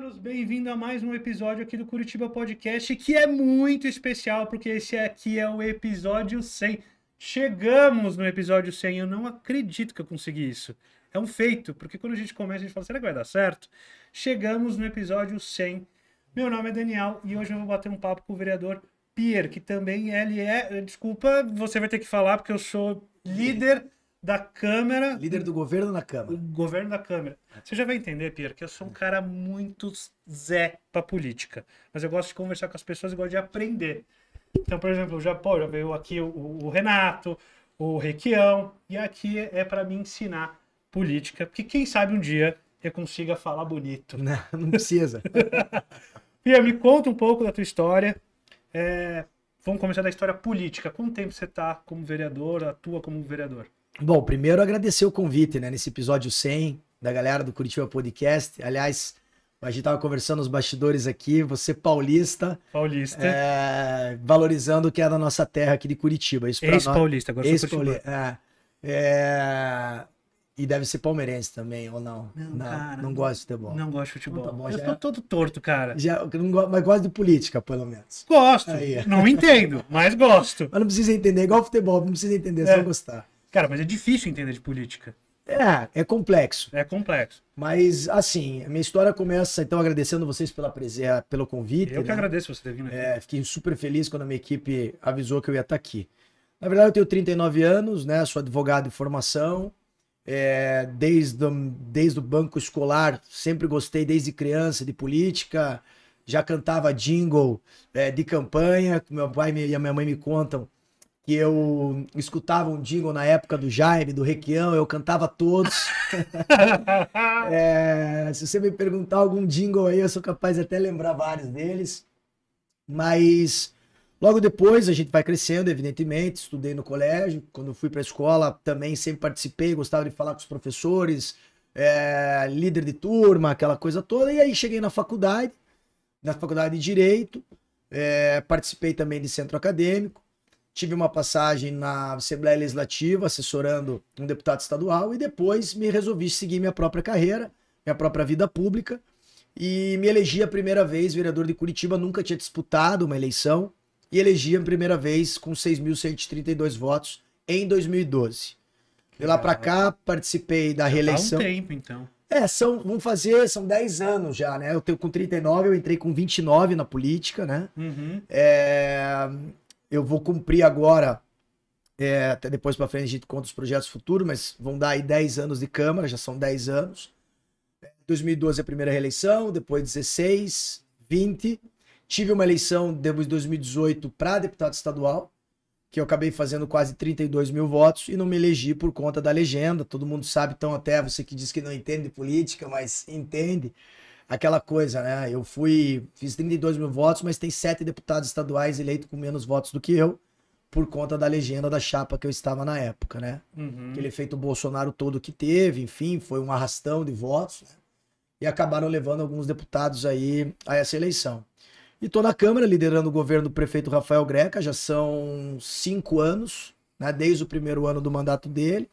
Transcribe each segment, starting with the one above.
Curitibanos, bem-vindo a mais um episódio aqui do Curitiba Podcast, que é muito especial, porque esse aqui é o episódio 100. Chegamos no episódio 100, eu não acredito que eu consegui isso. É um feito, porque quando a gente começa, a gente fala, será que vai dar certo? Chegamos no episódio 100. Meu nome é Daniel e hoje eu vou bater um papo com o vereador Pierre, que também ele é... Desculpa, você vai ter que falar, porque eu sou líder da Câmara. Líder do governo na Câmara. O governo da Câmara. Você já vai entender, Pierre, que eu sou um cara muito zé pra política. Mas eu gosto de conversar com as pessoas e gosto de aprender. Então, por exemplo, já, pô, já veio aqui o, o Renato, o Requião, e aqui é para me ensinar política, porque quem sabe um dia eu consiga falar bonito. Não, né? não precisa. Pia, me conta um pouco da tua história. É, vamos começar da história política. Quanto tempo você está como vereador, atua como vereador? Bom, primeiro agradecer o convite, né? Nesse episódio 100 da galera do Curitiba Podcast. Aliás, a gente estava conversando nos bastidores aqui, você paulista. Paulista. É, valorizando o que é da nossa terra aqui de Curitiba. Isso Ex-paulista, agora ex paulista é, é, E deve ser palmeirense também, ou não? Não, não, cara, não gosto de futebol. Não gosto de então tá futebol. Não, tá bom, eu estou tô é- todo torto, cara. Já, não, mas gosto de política, pelo menos. Gosto. Aí. É. Não entendo, mas gosto. Mas não precisa entender, igual futebol, não precisa entender, é. só é. gostar. Cara, mas é difícil entender de política. É, é complexo. É complexo. Mas, assim, a minha história começa, então, agradecendo vocês pela presença, pelo convite. Eu né? que agradeço você ter vindo aqui. É, fiquei super feliz quando a minha equipe avisou que eu ia estar tá aqui. Na verdade, eu tenho 39 anos, né? Sou advogado de formação. É, desde, desde o banco escolar, sempre gostei, desde criança, de política. Já cantava jingle é, de campanha, meu pai e minha mãe me contam que eu escutava um jingle na época do Jaime, do Requião, eu cantava todos. é, se você me perguntar algum jingle aí, eu sou capaz de até lembrar vários deles. Mas logo depois a gente vai crescendo, evidentemente. Estudei no colégio, quando fui para a escola também sempre participei, gostava de falar com os professores, é, líder de turma, aquela coisa toda. E aí cheguei na faculdade, na faculdade de Direito, é, participei também de centro acadêmico tive uma passagem na Assembleia Legislativa, assessorando um deputado estadual, e depois me resolvi seguir minha própria carreira, minha própria vida pública, e me elegi a primeira vez vereador de Curitiba, nunca tinha disputado uma eleição, e elegi a primeira vez com 6.132 votos em 2012. De lá para cá, participei da tá reeleição. Há um tempo, então. É, são, vamos fazer, são 10 anos já, né? Eu tenho com 39, eu entrei com 29 na política, né? Uhum. É, eu vou cumprir agora, é, até depois para frente a gente conta os projetos futuros, mas vão dar aí 10 anos de Câmara, já são 10 anos. 2012 é a primeira reeleição, depois 16, 20. Tive uma eleição depois de 2018 para deputado estadual, que eu acabei fazendo quase 32 mil votos e não me elegi por conta da legenda. Todo mundo sabe, então até você que diz que não entende política, mas entende aquela coisa, né? Eu fui, fiz 32 mil votos, mas tem sete deputados estaduais eleitos com menos votos do que eu, por conta da legenda da chapa que eu estava na época, né? Uhum. Aquele efeito Bolsonaro todo que teve, enfim, foi um arrastão de votos, né? E acabaram levando alguns deputados aí a essa eleição. E tô na Câmara liderando o governo do prefeito Rafael Greca, já são cinco anos, né? Desde o primeiro ano do mandato dele.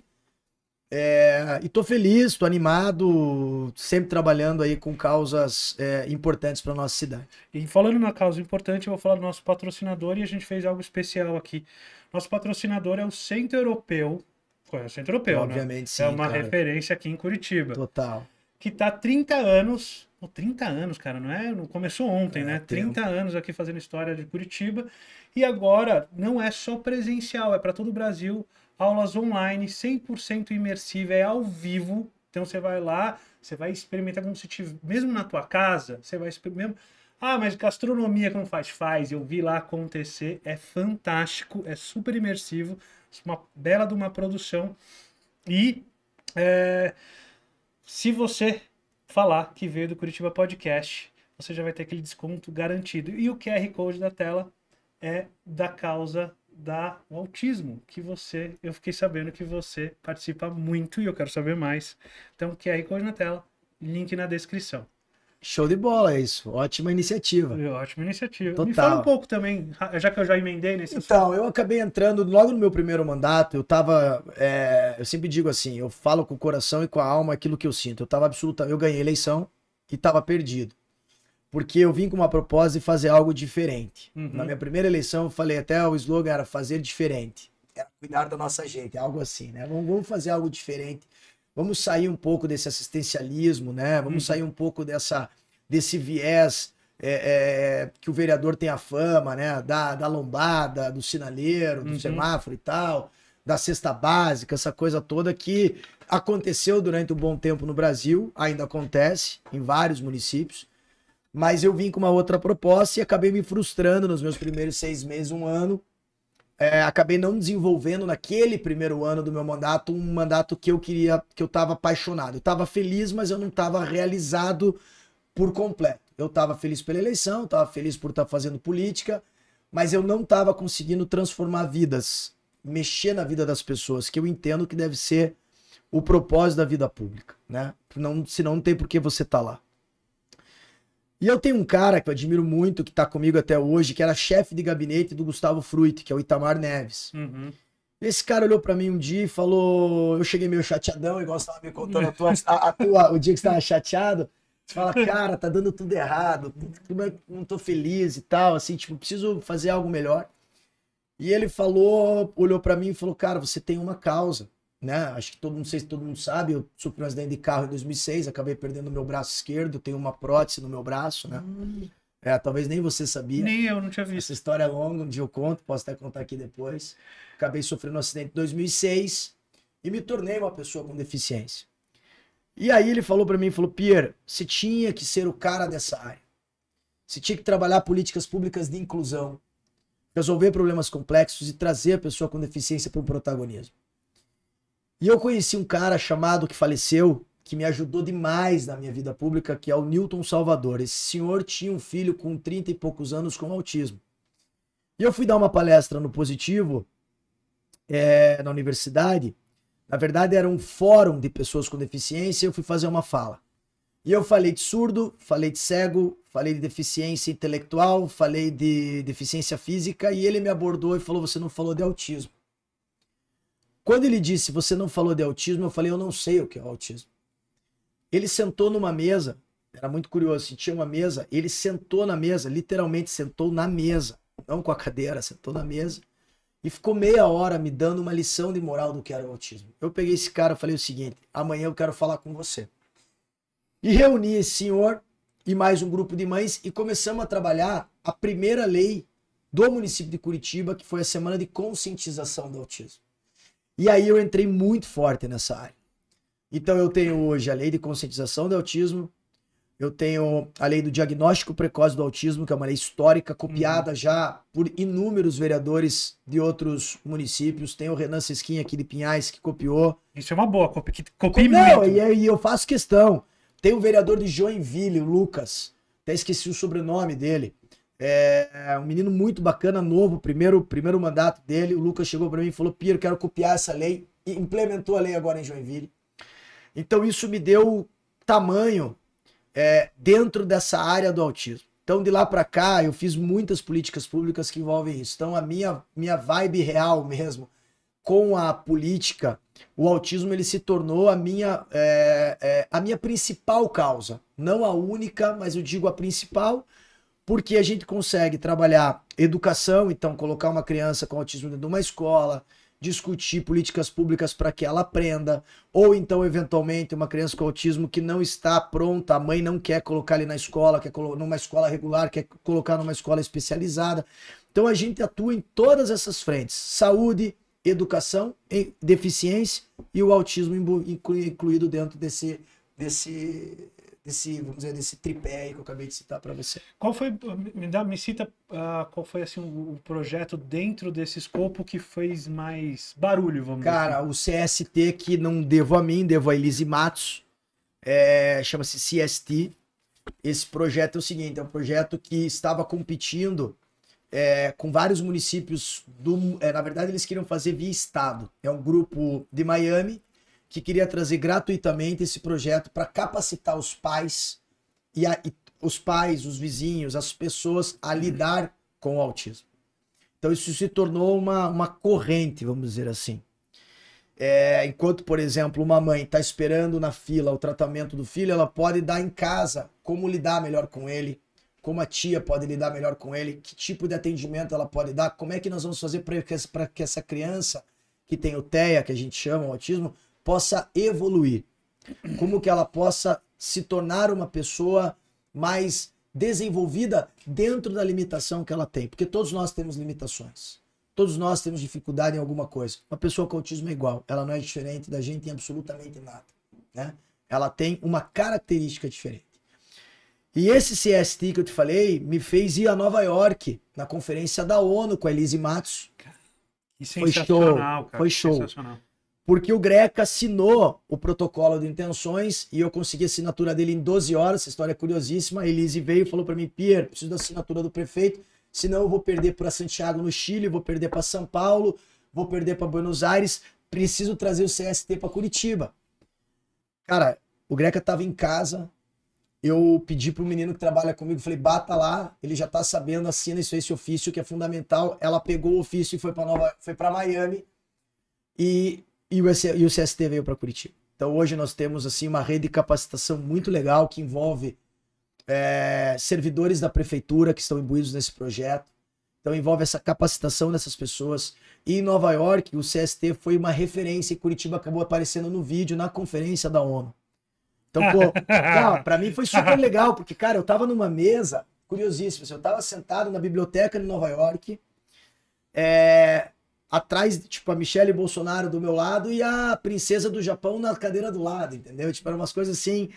É, e tô feliz, tô animado, sempre trabalhando aí com causas é, importantes para nossa cidade. E falando na causa importante, eu vou falar do nosso patrocinador e a gente fez algo especial aqui. Nosso patrocinador é o Centro Europeu, conhece é o Centro Europeu, né? Obviamente, né? sim. É uma cara. referência aqui em Curitiba. Total. Que tá 30 anos, 30 anos, cara, não é? Não começou ontem, é, né? Tempo. 30 anos aqui fazendo história de Curitiba e agora não é só presencial, é para todo o Brasil aulas online, 100% imersiva, é ao vivo. Então você vai lá, você vai experimentar como se tivesse, mesmo na tua casa, você vai experimentar. Ah, mas gastronomia como faz, faz. Eu vi lá acontecer, é fantástico, é super imersivo, uma bela de uma produção. E é, se você falar que veio do Curitiba Podcast, você já vai ter aquele desconto garantido. E o QR Code da tela é da causa da o autismo, que você, eu fiquei sabendo que você participa muito e eu quero saber mais. Então, aí Code na tela, link na descrição. Show de bola, é isso. Ótima iniciativa. É, ótima iniciativa. Total. Me fala um pouco também, já que eu já emendei nesse Então, assunto. eu acabei entrando logo no meu primeiro mandato, eu estava, é, eu sempre digo assim, eu falo com o coração e com a alma aquilo que eu sinto. Eu tava absoluta, eu ganhei eleição e estava perdido porque eu vim com uma proposta de fazer algo diferente. Uhum. Na minha primeira eleição, eu falei até o slogan era fazer diferente, era cuidar da nossa gente, algo assim, né? Vamos, vamos fazer algo diferente, vamos sair um pouco desse assistencialismo, né? Vamos uhum. sair um pouco dessa desse viés é, é, que o vereador tem a fama, né? Da, da lombada, do sinaleiro, do uhum. semáforo e tal, da cesta básica, essa coisa toda que aconteceu durante um bom tempo no Brasil, ainda acontece em vários municípios mas eu vim com uma outra proposta e acabei me frustrando nos meus primeiros seis meses, um ano. É, acabei não desenvolvendo naquele primeiro ano do meu mandato um mandato que eu queria, que eu estava apaixonado. Eu estava feliz, mas eu não estava realizado por completo. Eu estava feliz pela eleição, estava feliz por estar tá fazendo política, mas eu não estava conseguindo transformar vidas, mexer na vida das pessoas, que eu entendo que deve ser o propósito da vida pública, né? Não, senão não tem por que você estar tá lá. E eu tenho um cara que eu admiro muito, que está comigo até hoje, que era chefe de gabinete do Gustavo Fruit, que é o Itamar Neves. Uhum. Esse cara olhou para mim um dia e falou: Eu cheguei meio chateadão, igual você tava me contando a tua, a, a tua, o dia que você tava chateado. Você fala, cara, tá dando tudo errado, não tô feliz e tal, assim, tipo, preciso fazer algo melhor. E ele falou, olhou para mim e falou: Cara, você tem uma causa né? Acho que todo mundo, não sei se todo mundo sabe, eu sofri um acidente de carro em 2006, acabei perdendo meu braço esquerdo, tenho uma prótese no meu braço, né? Hum. É, talvez nem você sabia. Nem eu, não tinha visto. Essa história é longa, um dia eu conto, posso até contar aqui depois. Acabei sofrendo um acidente em 2006 e me tornei uma pessoa com deficiência. E aí ele falou para mim, falou, Pierre, você tinha que ser o cara dessa área. Você tinha que trabalhar políticas públicas de inclusão, resolver problemas complexos e trazer a pessoa com deficiência para o protagonismo. E eu conheci um cara chamado que faleceu, que me ajudou demais na minha vida pública, que é o Newton Salvador. Esse senhor tinha um filho com 30 e poucos anos com autismo. E eu fui dar uma palestra no Positivo, é, na universidade. Na verdade, era um fórum de pessoas com deficiência. Eu fui fazer uma fala. E eu falei de surdo, falei de cego, falei de deficiência intelectual, falei de deficiência física. E ele me abordou e falou: Você não falou de autismo. Quando ele disse, você não falou de autismo, eu falei, eu não sei o que é autismo. Ele sentou numa mesa, era muito curioso, assim, tinha uma mesa, ele sentou na mesa, literalmente sentou na mesa, não com a cadeira, sentou na mesa, e ficou meia hora me dando uma lição de moral do que era o autismo. Eu peguei esse cara e falei o seguinte, amanhã eu quero falar com você. E reuni esse senhor e mais um grupo de mães e começamos a trabalhar a primeira lei do município de Curitiba, que foi a semana de conscientização do autismo. E aí eu entrei muito forte nessa área. Então eu tenho hoje a lei de conscientização do autismo, eu tenho a lei do diagnóstico precoce do autismo, que é uma lei histórica, copiada uhum. já por inúmeros vereadores de outros municípios. Tem o Renan Sesquinha aqui de Pinhais, que copiou. Isso é uma boa, copi, copia Não, muito. E, eu faço questão. Tem o vereador de Joinville, Lucas, até esqueci o sobrenome dele, é um menino muito bacana, novo, primeiro, primeiro mandato dele. O Lucas chegou para mim e falou: Piro, quero copiar essa lei. E implementou a lei agora em Joinville. Então, isso me deu tamanho é, dentro dessa área do autismo. Então, de lá para cá, eu fiz muitas políticas públicas que envolvem isso. Então, a minha, minha vibe real mesmo com a política, o autismo ele se tornou a minha, é, é, a minha principal causa. Não a única, mas eu digo a principal porque a gente consegue trabalhar educação, então colocar uma criança com autismo dentro de uma escola, discutir políticas públicas para que ela aprenda, ou então eventualmente uma criança com autismo que não está pronta, a mãe não quer colocar ele na escola, quer numa escola regular, quer colocar numa escola especializada. Então a gente atua em todas essas frentes: saúde, educação, deficiência e o autismo incluído dentro desse desse desse, vamos dizer, desse tripé aí que eu acabei de citar para você. Qual foi, me dá, me cita uh, qual foi assim o, projeto dentro desse escopo que fez mais barulho, vamos Cara, dizer. Cara, assim? o CST que não devo a mim, devo a Elise Matos, é, chama-se CST. Esse projeto é o seguinte, é um projeto que estava competindo é, com vários municípios do, é, na verdade eles queriam fazer via estado. É um grupo de Miami que queria trazer gratuitamente esse projeto para capacitar os pais e, a, e, os pais, os vizinhos, as pessoas a uhum. lidar com o autismo. Então isso se tornou uma, uma corrente, vamos dizer assim. É, enquanto, por exemplo, uma mãe está esperando na fila o tratamento do filho, ela pode dar em casa como lidar melhor com ele, como a tia pode lidar melhor com ele, que tipo de atendimento ela pode dar, como é que nós vamos fazer para que essa criança que tem o TEA, que a gente chama o autismo, possa evoluir, como que ela possa se tornar uma pessoa mais desenvolvida dentro da limitação que ela tem, porque todos nós temos limitações. Todos nós temos dificuldade em alguma coisa. Uma pessoa com autismo é igual, ela não é diferente da gente em absolutamente nada, né? Ela tem uma característica diferente. E esse CST que eu te falei me fez ir a Nova York na conferência da ONU com a Elise Matos. Cara, foi show, cara, foi show porque o Greca assinou o protocolo de intenções e eu consegui a assinatura dele em 12 horas. Essa história é curiosíssima. A Elise veio e falou para mim: Pierre, preciso da assinatura do prefeito, senão eu vou perder para Santiago no Chile, vou perder para São Paulo, vou perder para Buenos Aires. Preciso trazer o CST para Curitiba. Cara, o Greca estava em casa. Eu pedi para o menino que trabalha comigo, falei, bata lá, ele já está sabendo, assina isso, esse ofício que é fundamental. Ela pegou o ofício e foi para Nova, foi para Miami. E e o, e o CST veio para Curitiba. Então hoje nós temos assim uma rede de capacitação muito legal que envolve é, servidores da prefeitura que estão imbuídos nesse projeto. Então envolve essa capacitação dessas pessoas. E em Nova York, o CST foi uma referência e Curitiba acabou aparecendo no vídeo na conferência da ONU. Então, pô, para mim foi super legal, porque, cara, eu tava numa mesa, curiosíssimo, assim, eu tava sentado na biblioteca de Nova York, é, atrás, tipo, a Michelle Bolsonaro do meu lado e a princesa do Japão na cadeira do lado, entendeu? Tipo, eram umas coisas assim,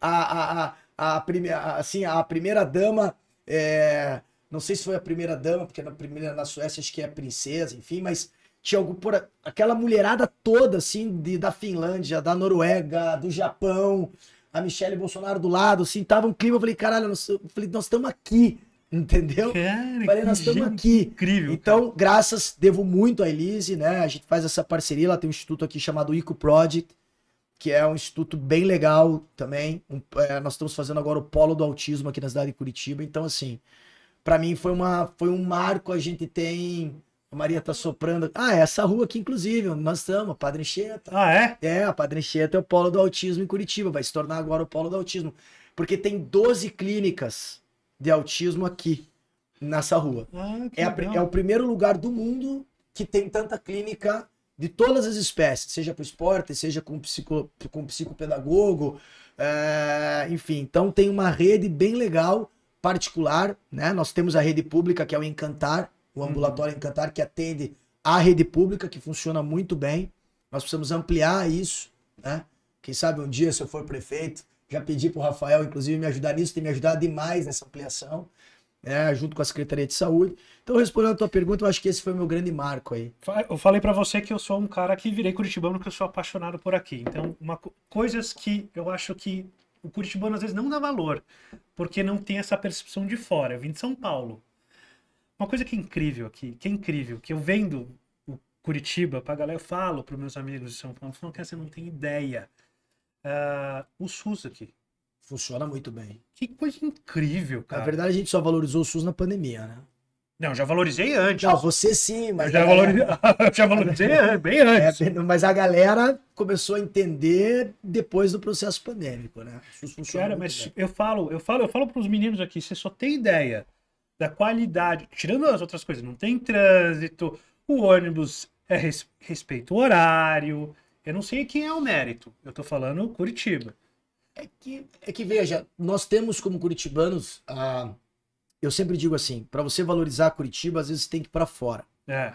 a, a, a, a, prime, a, assim, a primeira dama, é, não sei se foi a primeira dama, porque na primeira na Suécia acho que é a princesa, enfim, mas tinha algo por, aquela mulherada toda, assim, de, da Finlândia, da Noruega, do Japão, a Michelle Bolsonaro do lado, assim, tava um clima, eu falei, caralho, nós, eu falei, nós estamos aqui, Entendeu? Cara, Falei, nós estamos aqui. Incrível. Então, cara. graças, devo muito à Elise, né? A gente faz essa parceria, ela tem um instituto aqui chamado Ico Project, que é um instituto bem legal também. Um, é, nós estamos fazendo agora o polo do autismo aqui na cidade de Curitiba. Então, assim, para mim foi, uma, foi um marco. A gente tem. A Maria tá soprando. Ah, é essa rua aqui, inclusive, onde nós estamos, a Padre Encheta. Ah, é? É, a Padre Encheta é o polo do autismo em Curitiba. Vai se tornar agora o polo do autismo. Porque tem 12 clínicas de autismo aqui, nessa rua. Ah, é, a, é o primeiro lugar do mundo que tem tanta clínica de todas as espécies, seja para esporte, seja com, psico, com psicopedagogo, é, enfim. Então tem uma rede bem legal, particular, né? Nós temos a rede pública, que é o Encantar, o uhum. ambulatório uhum. Encantar, que atende a rede pública, que funciona muito bem. Nós precisamos ampliar isso, né? Quem sabe um dia, se eu for prefeito, já pedi para o Rafael, inclusive, me ajudar nisso, tem me ajudado demais nessa ampliação, né, junto com a Secretaria de Saúde. Então, respondendo a tua pergunta, eu acho que esse foi o meu grande marco aí. Eu falei para você que eu sou um cara que virei curitibano, que eu sou apaixonado por aqui. Então, uma, coisas que eu acho que o curitibano às vezes não dá valor, porque não tem essa percepção de fora. Eu vim de São Paulo. Uma coisa que é incrível aqui, que é incrível, que eu vendo o Curitiba a galera, eu falo os meus amigos de São Paulo, falam, que você não tem ideia uh, o SUS aqui. Funciona muito bem. Que coisa incrível, cara. Na verdade, a gente só valorizou o SUS na pandemia, né? Não, já valorizei antes. Não, você sim, mas. Eu já, galera... valorizei, já valorizei bem antes. É, mas a galera começou a entender depois do processo pandêmico, né? Isso funciona Cara, mas bem. eu falo, eu falo, eu falo para os meninos aqui, você só tem ideia da qualidade, tirando as outras coisas, não tem trânsito, o ônibus é res, respeita o horário, eu não sei quem é o mérito. Eu tô falando Curitiba. É que, é que veja, nós temos como curitibanos, a, ah, eu sempre digo assim, para você valorizar Curitiba, às vezes você tem que ir para fora. É.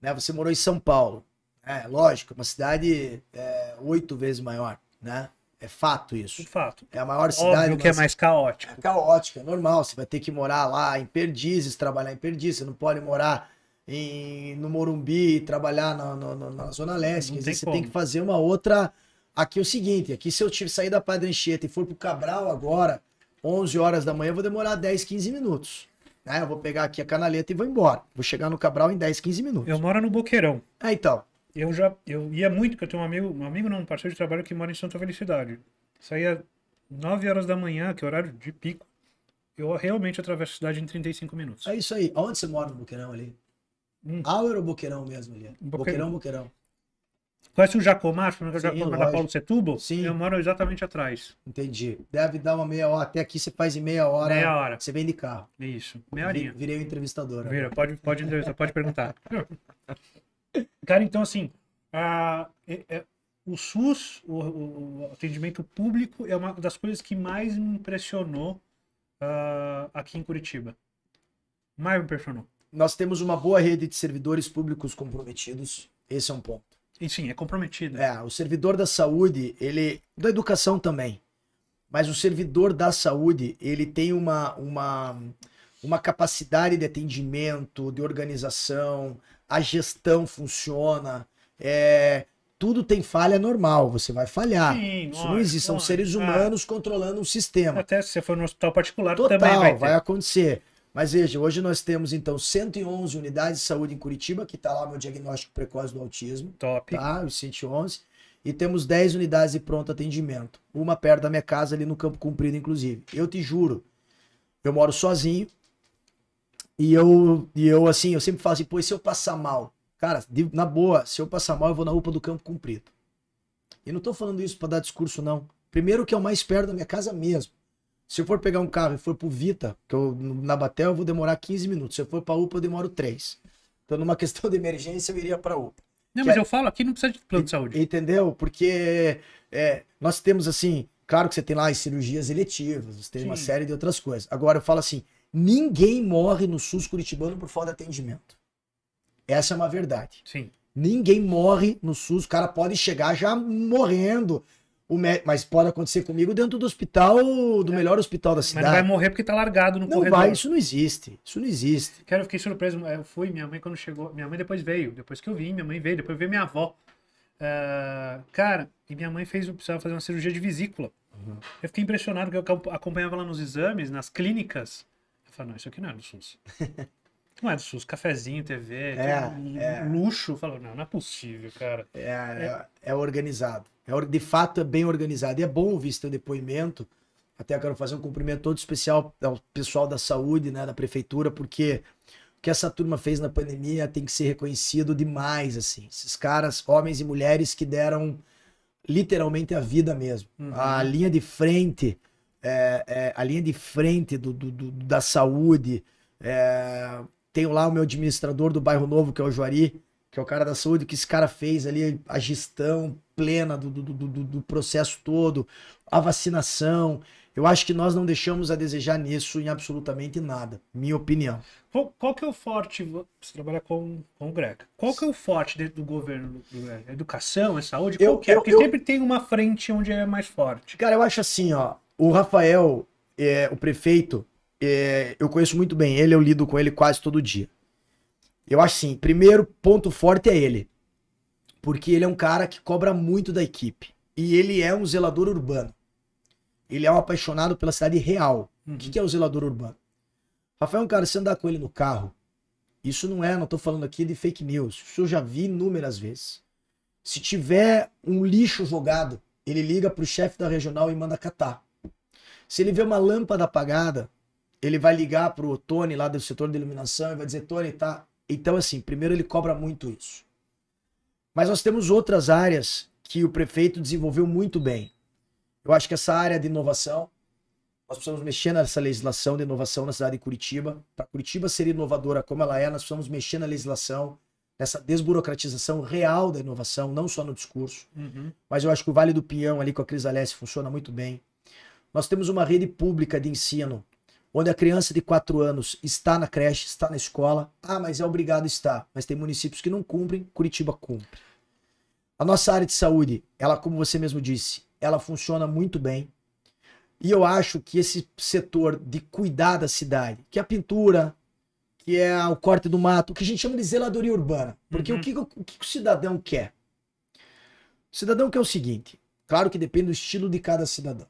Né, você morou em São Paulo. É, lógico, uma cidade é, oito vezes maior, né? É fato isso. É fato. É a maior Óbvio cidade. Óbvio que é mais caótica. É caótica, é normal. Você vai ter que morar lá em Perdizes, trabalhar em Perdizes. Você não pode morar em, no Morumbi, trabalhar na, na, na Zona Leste. Tem você como. tem que fazer uma outra. Aqui é o seguinte: aqui se eu tiver sair da Padre Anchieta e for pro Cabral agora, 11 horas da manhã, eu vou demorar 10, 15 minutos. Né? Eu vou pegar aqui a canaleta e vou embora. Vou chegar no Cabral em 10, 15 minutos. Eu moro no Boqueirão. É, então. Eu já eu ia muito, porque eu tenho um amigo, um amigo não, um parceiro de trabalho que mora em Santa Felicidade. Saía 9 horas da manhã, que é horário de pico. Eu realmente atravesso a cidade em 35 minutos. É isso aí. Onde você mora no Boqueirão ali? Hum. Ah, ou Boqueirão mesmo ali? Boqueirão, Boqueirão. Conhece o Jacomar? né? É o da Paulo Setubo? Sim. Eu moro exatamente atrás. Entendi. Deve dar uma meia hora. Até aqui você faz em meia hora. Meia hora. Você vem de carro. Isso. Meia horinha. Virei o entrevistador. Vira, pode, pode entrevistar, pode perguntar. Cara, então assim, é, é, o SUS, o, o, atendimento público, é uma das coisas que mais me impressionou uh, aqui em Curitiba. Mais me impressionou nós temos uma boa rede de servidores públicos comprometidos. Esse é um ponto. E sim, é comprometido. É, o servidor da saúde, ele. Da educação também. Mas o servidor da saúde, ele tem uma, uma, uma capacidade de atendimento, de organização, a gestão funciona. É, tudo tem falha normal, você vai falhar. Sim, Isso lógico, não existe, são lógico. seres ah. humanos controlando um sistema. Até se você for no hospital particular, Total, também vai, vai acontecer. Mas veja, hoje nós temos então 111 unidades de saúde em Curitiba, que está lá meu diagnóstico precoce do autismo. Top. Tá, os 111. E temos 10 unidades de pronto atendimento. Uma perto da minha casa, ali no Campo Cumprido, inclusive. Eu te juro, eu moro sozinho. E eu, e eu assim, eu sempre falo assim, pô, e se eu passar mal? Cara, na boa, se eu passar mal, eu vou na UPA do Campo Cumprido. E não estou falando isso para dar discurso, não. Primeiro que é o mais perto da minha casa mesmo. Se eu for pegar um carro e for pro Vita, que eu na Batel eu vou demorar 15 minutos. Se eu for pra UPA, eu demoro 3. Então, numa questão de emergência, eu iria pra UPA. Não, mas é... eu falo aqui, não precisa de plano de saúde. Entendeu? Porque é, nós temos assim, claro que você tem lá as cirurgias eletivas, você tem Sim. uma série de outras coisas. Agora eu falo assim, ninguém morre no SUS curitibano por falta de atendimento. Essa é uma verdade. Sim. Ninguém morre no SUS, o cara pode chegar já morrendo, mas pode acontecer comigo dentro do hospital, do é. melhor hospital da cidade. Mas vai morrer porque tá largado no não corredor. Não vai, isso não existe. Isso não existe. Cara, eu fiquei surpreso. É, eu fui, minha mãe quando chegou. Minha mãe depois veio. Depois que eu vim, minha mãe veio. Depois veio minha avó. Uh, cara, e minha mãe fez, precisava fazer uma cirurgia de vesícula. Uhum. Eu fiquei impressionado porque eu acompanhava lá nos exames, nas clínicas. Eu falei, não, isso aqui não é do SUS. Não é do SUS, cafezinho, TV, é, é. luxo. Falou, não, não é possível, cara. É, é, é, é organizado. É, de fato é bem organizado. E é bom ouvir esse teu depoimento. Até quero fazer um cumprimento todo especial ao pessoal da saúde, né, da prefeitura, porque o que essa turma fez na pandemia tem que ser reconhecido demais, assim. Esses caras, homens e mulheres que deram literalmente a vida mesmo. Uhum. A linha de frente, é, é, a linha de frente do, do, do da saúde. É, tenho lá o meu administrador do bairro novo, que é o Juari, que é o cara da saúde, que esse cara fez ali a gestão, plena do, do, do, do, processo todo, a vacinação. Eu acho que nós não deixamos a desejar nisso em absolutamente nada, minha opinião. Qual, qual que é o forte, você trabalha com, com o Greca, qual que é o forte dentro do governo é, Educação, é saúde, eu, qual é? Porque eu, sempre eu... tem uma frente onde é mais forte. Cara, eu acho assim, ó, o Rafael, é, o prefeito, é, eu conheço muito bem ele, eu lido com ele quase todo dia. Eu acho assim, primeiro ponto forte é ele. Porque ele é um cara que cobra muito da equipe. E ele é um zelador urbano. Ele é um apaixonado pela cidade real. O que, uhum. que é o zelador urbano? Rafael, cara, se andar com ele no carro, isso não é, não estou falando aqui de fake news. Isso eu já vi inúmeras vezes. Se tiver um lixo jogado, ele liga para o chefe da regional e manda catar. Se ele vê uma lâmpada apagada, ele vai ligar para o Tony lá do setor de iluminação e vai dizer: Tony, tá. Então, assim, primeiro ele cobra muito isso. Mas nós temos outras áreas que o prefeito desenvolveu muito bem. Eu acho que essa área de inovação, nós precisamos mexer nessa legislação de inovação na cidade de Curitiba. Para Curitiba ser inovadora como ela é, nós precisamos mexer na legislação, nessa desburocratização real da inovação, não só no discurso. Uhum. Mas eu acho que o Vale do Pinhão, ali com a Cris Alessi, funciona muito bem. Nós temos uma rede pública de ensino onde a criança de 4 anos está na creche, está na escola. Ah, mas é obrigado a estar. Mas tem municípios que não cumprem, Curitiba cumpre. A nossa área de saúde, ela, como você mesmo disse, ela funciona muito bem. E eu acho que esse setor de cuidar da cidade, que é a pintura, que é o corte do mato, o que a gente chama de zeladoria urbana. Porque uhum. o, que, o que o cidadão quer? O cidadão quer o seguinte, claro que depende do estilo de cada cidadão.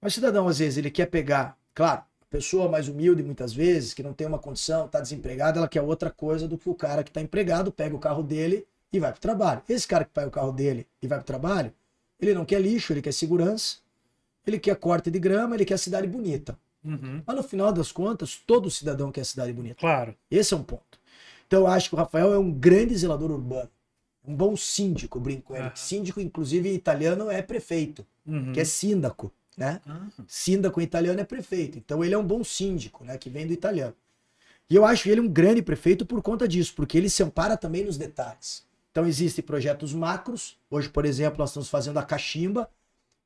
Mas o cidadão, às vezes, ele quer pegar, claro, pessoa mais humilde muitas vezes, que não tem uma condição, está desempregada, ela quer outra coisa do que o cara que está empregado, pega o carro dele e vai para o trabalho. Esse cara que pega o carro dele e vai para o trabalho, ele não quer lixo, ele quer segurança, ele quer corte de grama, ele quer cidade bonita. Uhum. Mas no final das contas, todo cidadão quer cidade bonita. Claro. Esse é um ponto. Então eu acho que o Rafael é um grande zelador urbano. Um bom síndico, brinco ele. Uhum. Síndico, inclusive, italiano é prefeito, uhum. que é síndaco né? Síndaco ah. italiano é prefeito. Então ele é um bom síndico, né? Que vem do italiano. E eu acho ele um grande prefeito por conta disso, porque ele se ampara também nos detalhes. Então existem projetos macros. Hoje, por exemplo, nós estamos fazendo a Caximba.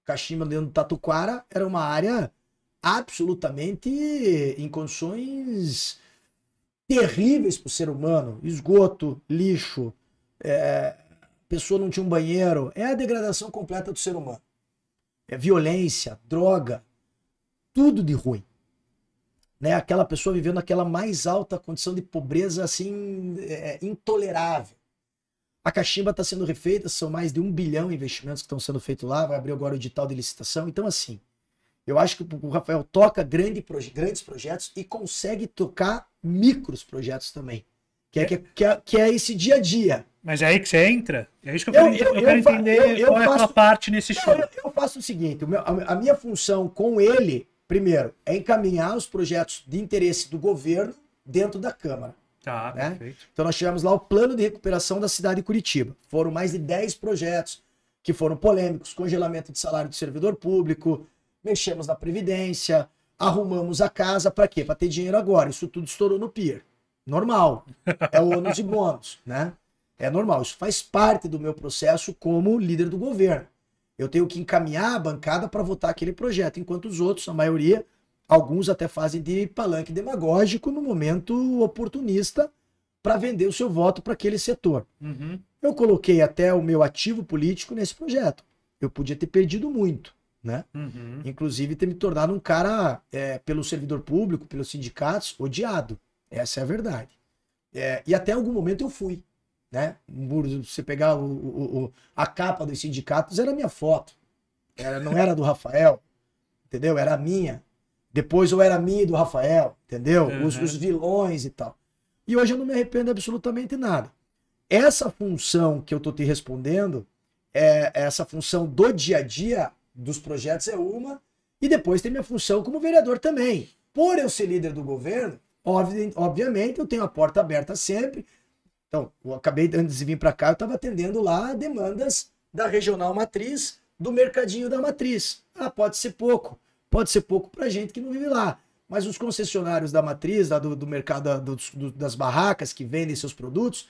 Caximba dentro do Tatuquara era uma área absolutamente em condições terríveis para o ser humano. Esgoto, lixo, é, pessoa não tinha um banheiro. É a degradação completa do ser humano é, violência, droga, tudo de ruim. Né? Aquela pessoa vivendo aquela mais alta condição de pobreza assim é, é intolerável. A cachimba está sendo refeita, são mais de um bilhão de investimentos que estão sendo feitos lá, vai abrir agora o edital de licitação. Então, assim, eu acho que o Rafael toca grande, grandes projetos e consegue tocar micros projetos também. Que é, que, é, que, é, que é esse dia a dia. Mas é aí que você entra? É isso que eu quero, eu, eu, eu entender qual faço, é a sua parte nesse show. Eu, faço o seguinte: a minha função com ele, primeiro, é encaminhar os projetos de interesse do governo dentro da Câmara. Tá, né? perfeito. Então nós tivemos lá o plano de recuperação da cidade de Curitiba. Foram mais de 10 projetos que foram polêmicos, congelamento de salário do servidor público, mexemos na Previdência, arrumamos a casa, para quê? Para ter dinheiro agora. Isso tudo estourou no PIR. Normal. É o ônus e bônus, né? É normal. Isso faz parte do meu processo como líder do governo. Eu tenho que encaminhar a bancada para votar aquele projeto, enquanto os outros, a maioria, alguns até fazem de palanque demagógico no momento oportunista para vender o seu voto para aquele setor. Uhum. Eu coloquei até o meu ativo político nesse projeto. Eu podia ter perdido muito, né? Uhum. Inclusive ter me tornado um cara, é, pelo servidor público, pelos sindicatos, odiado. Essa é a verdade. É, e até algum momento eu fui. Né? Você pegar o, o, o, a capa dos sindicatos, era a minha foto. Era, não era do Rafael, entendeu? Era a minha. Depois eu era minha e do Rafael, entendeu? Uhum. Os, os vilões e tal. E hoje eu não me arrependo absolutamente nada. Essa função que eu tô te respondendo, é essa função do dia a dia dos projetos é uma, e depois tem minha função como vereador também. Por eu ser líder do governo, obviamente, eu tenho a porta aberta sempre. Então, eu acabei, antes de vir para cá, eu estava atendendo lá demandas da regional matriz, do mercadinho da matriz. Ah, pode ser pouco. Pode ser pouco para gente que não vive lá. Mas os concessionários da matriz, da, do, do, mercado do, do, das barracas que vendem seus produtos,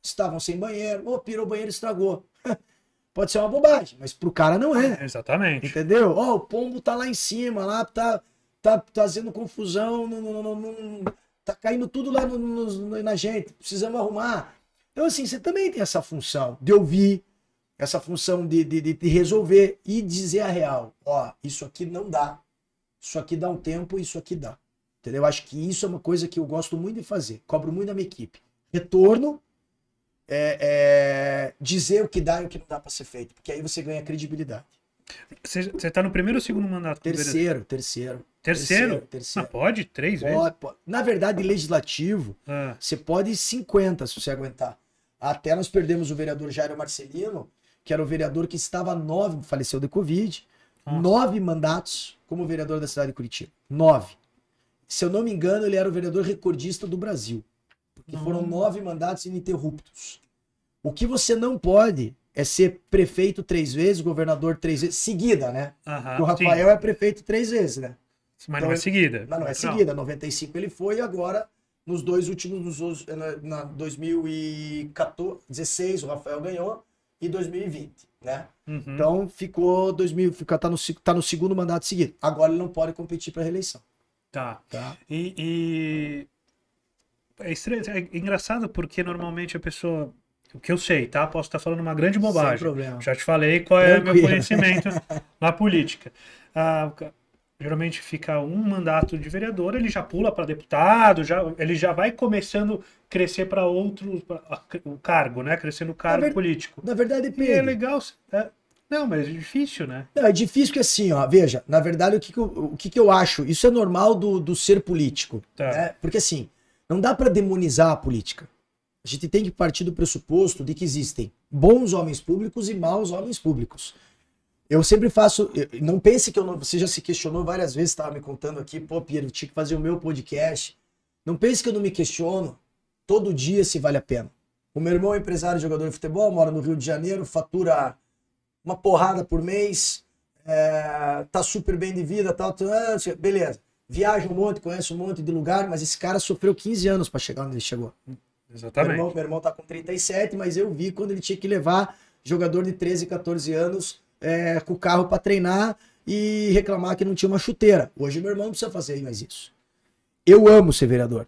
estavam sem banheiro. Ô, oh, pirou o banheiro, estragou. pode ser uma bobagem, mas pro cara não é. Exatamente. Entendeu? Ó, oh, o pombo tá lá em cima, lá tá tá fazendo confusão, não, não, não, tá caindo tudo lá no, no, na gente, precisamos arrumar. Então, assim, você também tem essa função de ouvir, essa função de, de, de resolver e dizer a real. Ó, isso aqui não dá. Isso aqui dá um tempo, isso aqui dá. Entendeu? Acho que isso é uma coisa que eu gosto muito de fazer. Cobro muito da minha equipe. Retorno, é, é, dizer o que dá e o que não dá para ser feito. Porque aí você ganha credibilidade. Você está no primeiro ou segundo mandato? Terceiro, terceiro. Terceiro? Terceiro. Ah, pode? Três pode, vezes? Pode. Na verdade, legislativo, ah. você pode 50 se você aguentar. Até nós perdemos o vereador Jairo Marcelino, que era o vereador que estava nove, faleceu de Covid, Nossa. Ah. nove mandatos como vereador da cidade de Curitiba. Nove. Se eu não me engano, ele era o vereador recordista do Brasil. Porque foram hum. nove mandatos ininterruptos. O que você não pode é ser prefeito três vezes, governador três vezes, seguida, né? Uhum, o Rafael sim. é prefeito três vezes, né? Mas então, não é então, seguida. Mas não é seguida. Não. 95 ele foi, e agora, nos dois últimos, nos, eh, na, na 2014, o Rafael ganhou, e 2020, né? Uhum. Então ficou 2000, fica, tá, no, tá no segundo mandato seguido. Agora ele não pode competir para reeleição. Tá. tá? E, e... É, estranho, é engraçado porque normalmente a pessoa o que eu sei, tá? Posso estar tá falando uma grande bobagem. Sem problema. Já te falei qual é o meu conhecimento na política. Ah, geralmente fica um mandato de vereador, ele já pula para deputado, já, ele já vai começando a crescer para outro o cargo, né? Crescendo o cargo na ver... político. Na verdade, é Pedro... é legal. É... Não, mas é difícil, né? Não, é difícil que assim, ó, veja, na verdade, o que, que, eu, o que, que eu acho? Isso é normal do, do ser político. Tá. Né? Porque assim, não dá para demonizar a política. A gente tem que partir do pressuposto de que existem bons homens públicos e maus homens públicos. Eu sempre faço. Não pense que eu não. Você já se questionou várias vezes, estava me contando aqui, pô, Pierre, eu tinha que fazer o meu podcast. Não pense que eu não me questiono todo dia se vale a pena. O meu irmão é empresário, jogador de futebol, mora no Rio de Janeiro, fatura uma porrada por mês, é, tá super bem de vida, tal, tal, beleza. Viaja um monte, conhece um monte de lugar, mas esse cara sofreu 15 anos para chegar onde ele chegou. Exatamente. Meu irmão, meu irmão tá com 37, mas eu vi quando ele tinha que levar jogador de 13, 14 anos é, com o carro para treinar e reclamar que não tinha uma chuteira. Hoje meu irmão não precisa fazer mais isso. Eu amo ser vereador.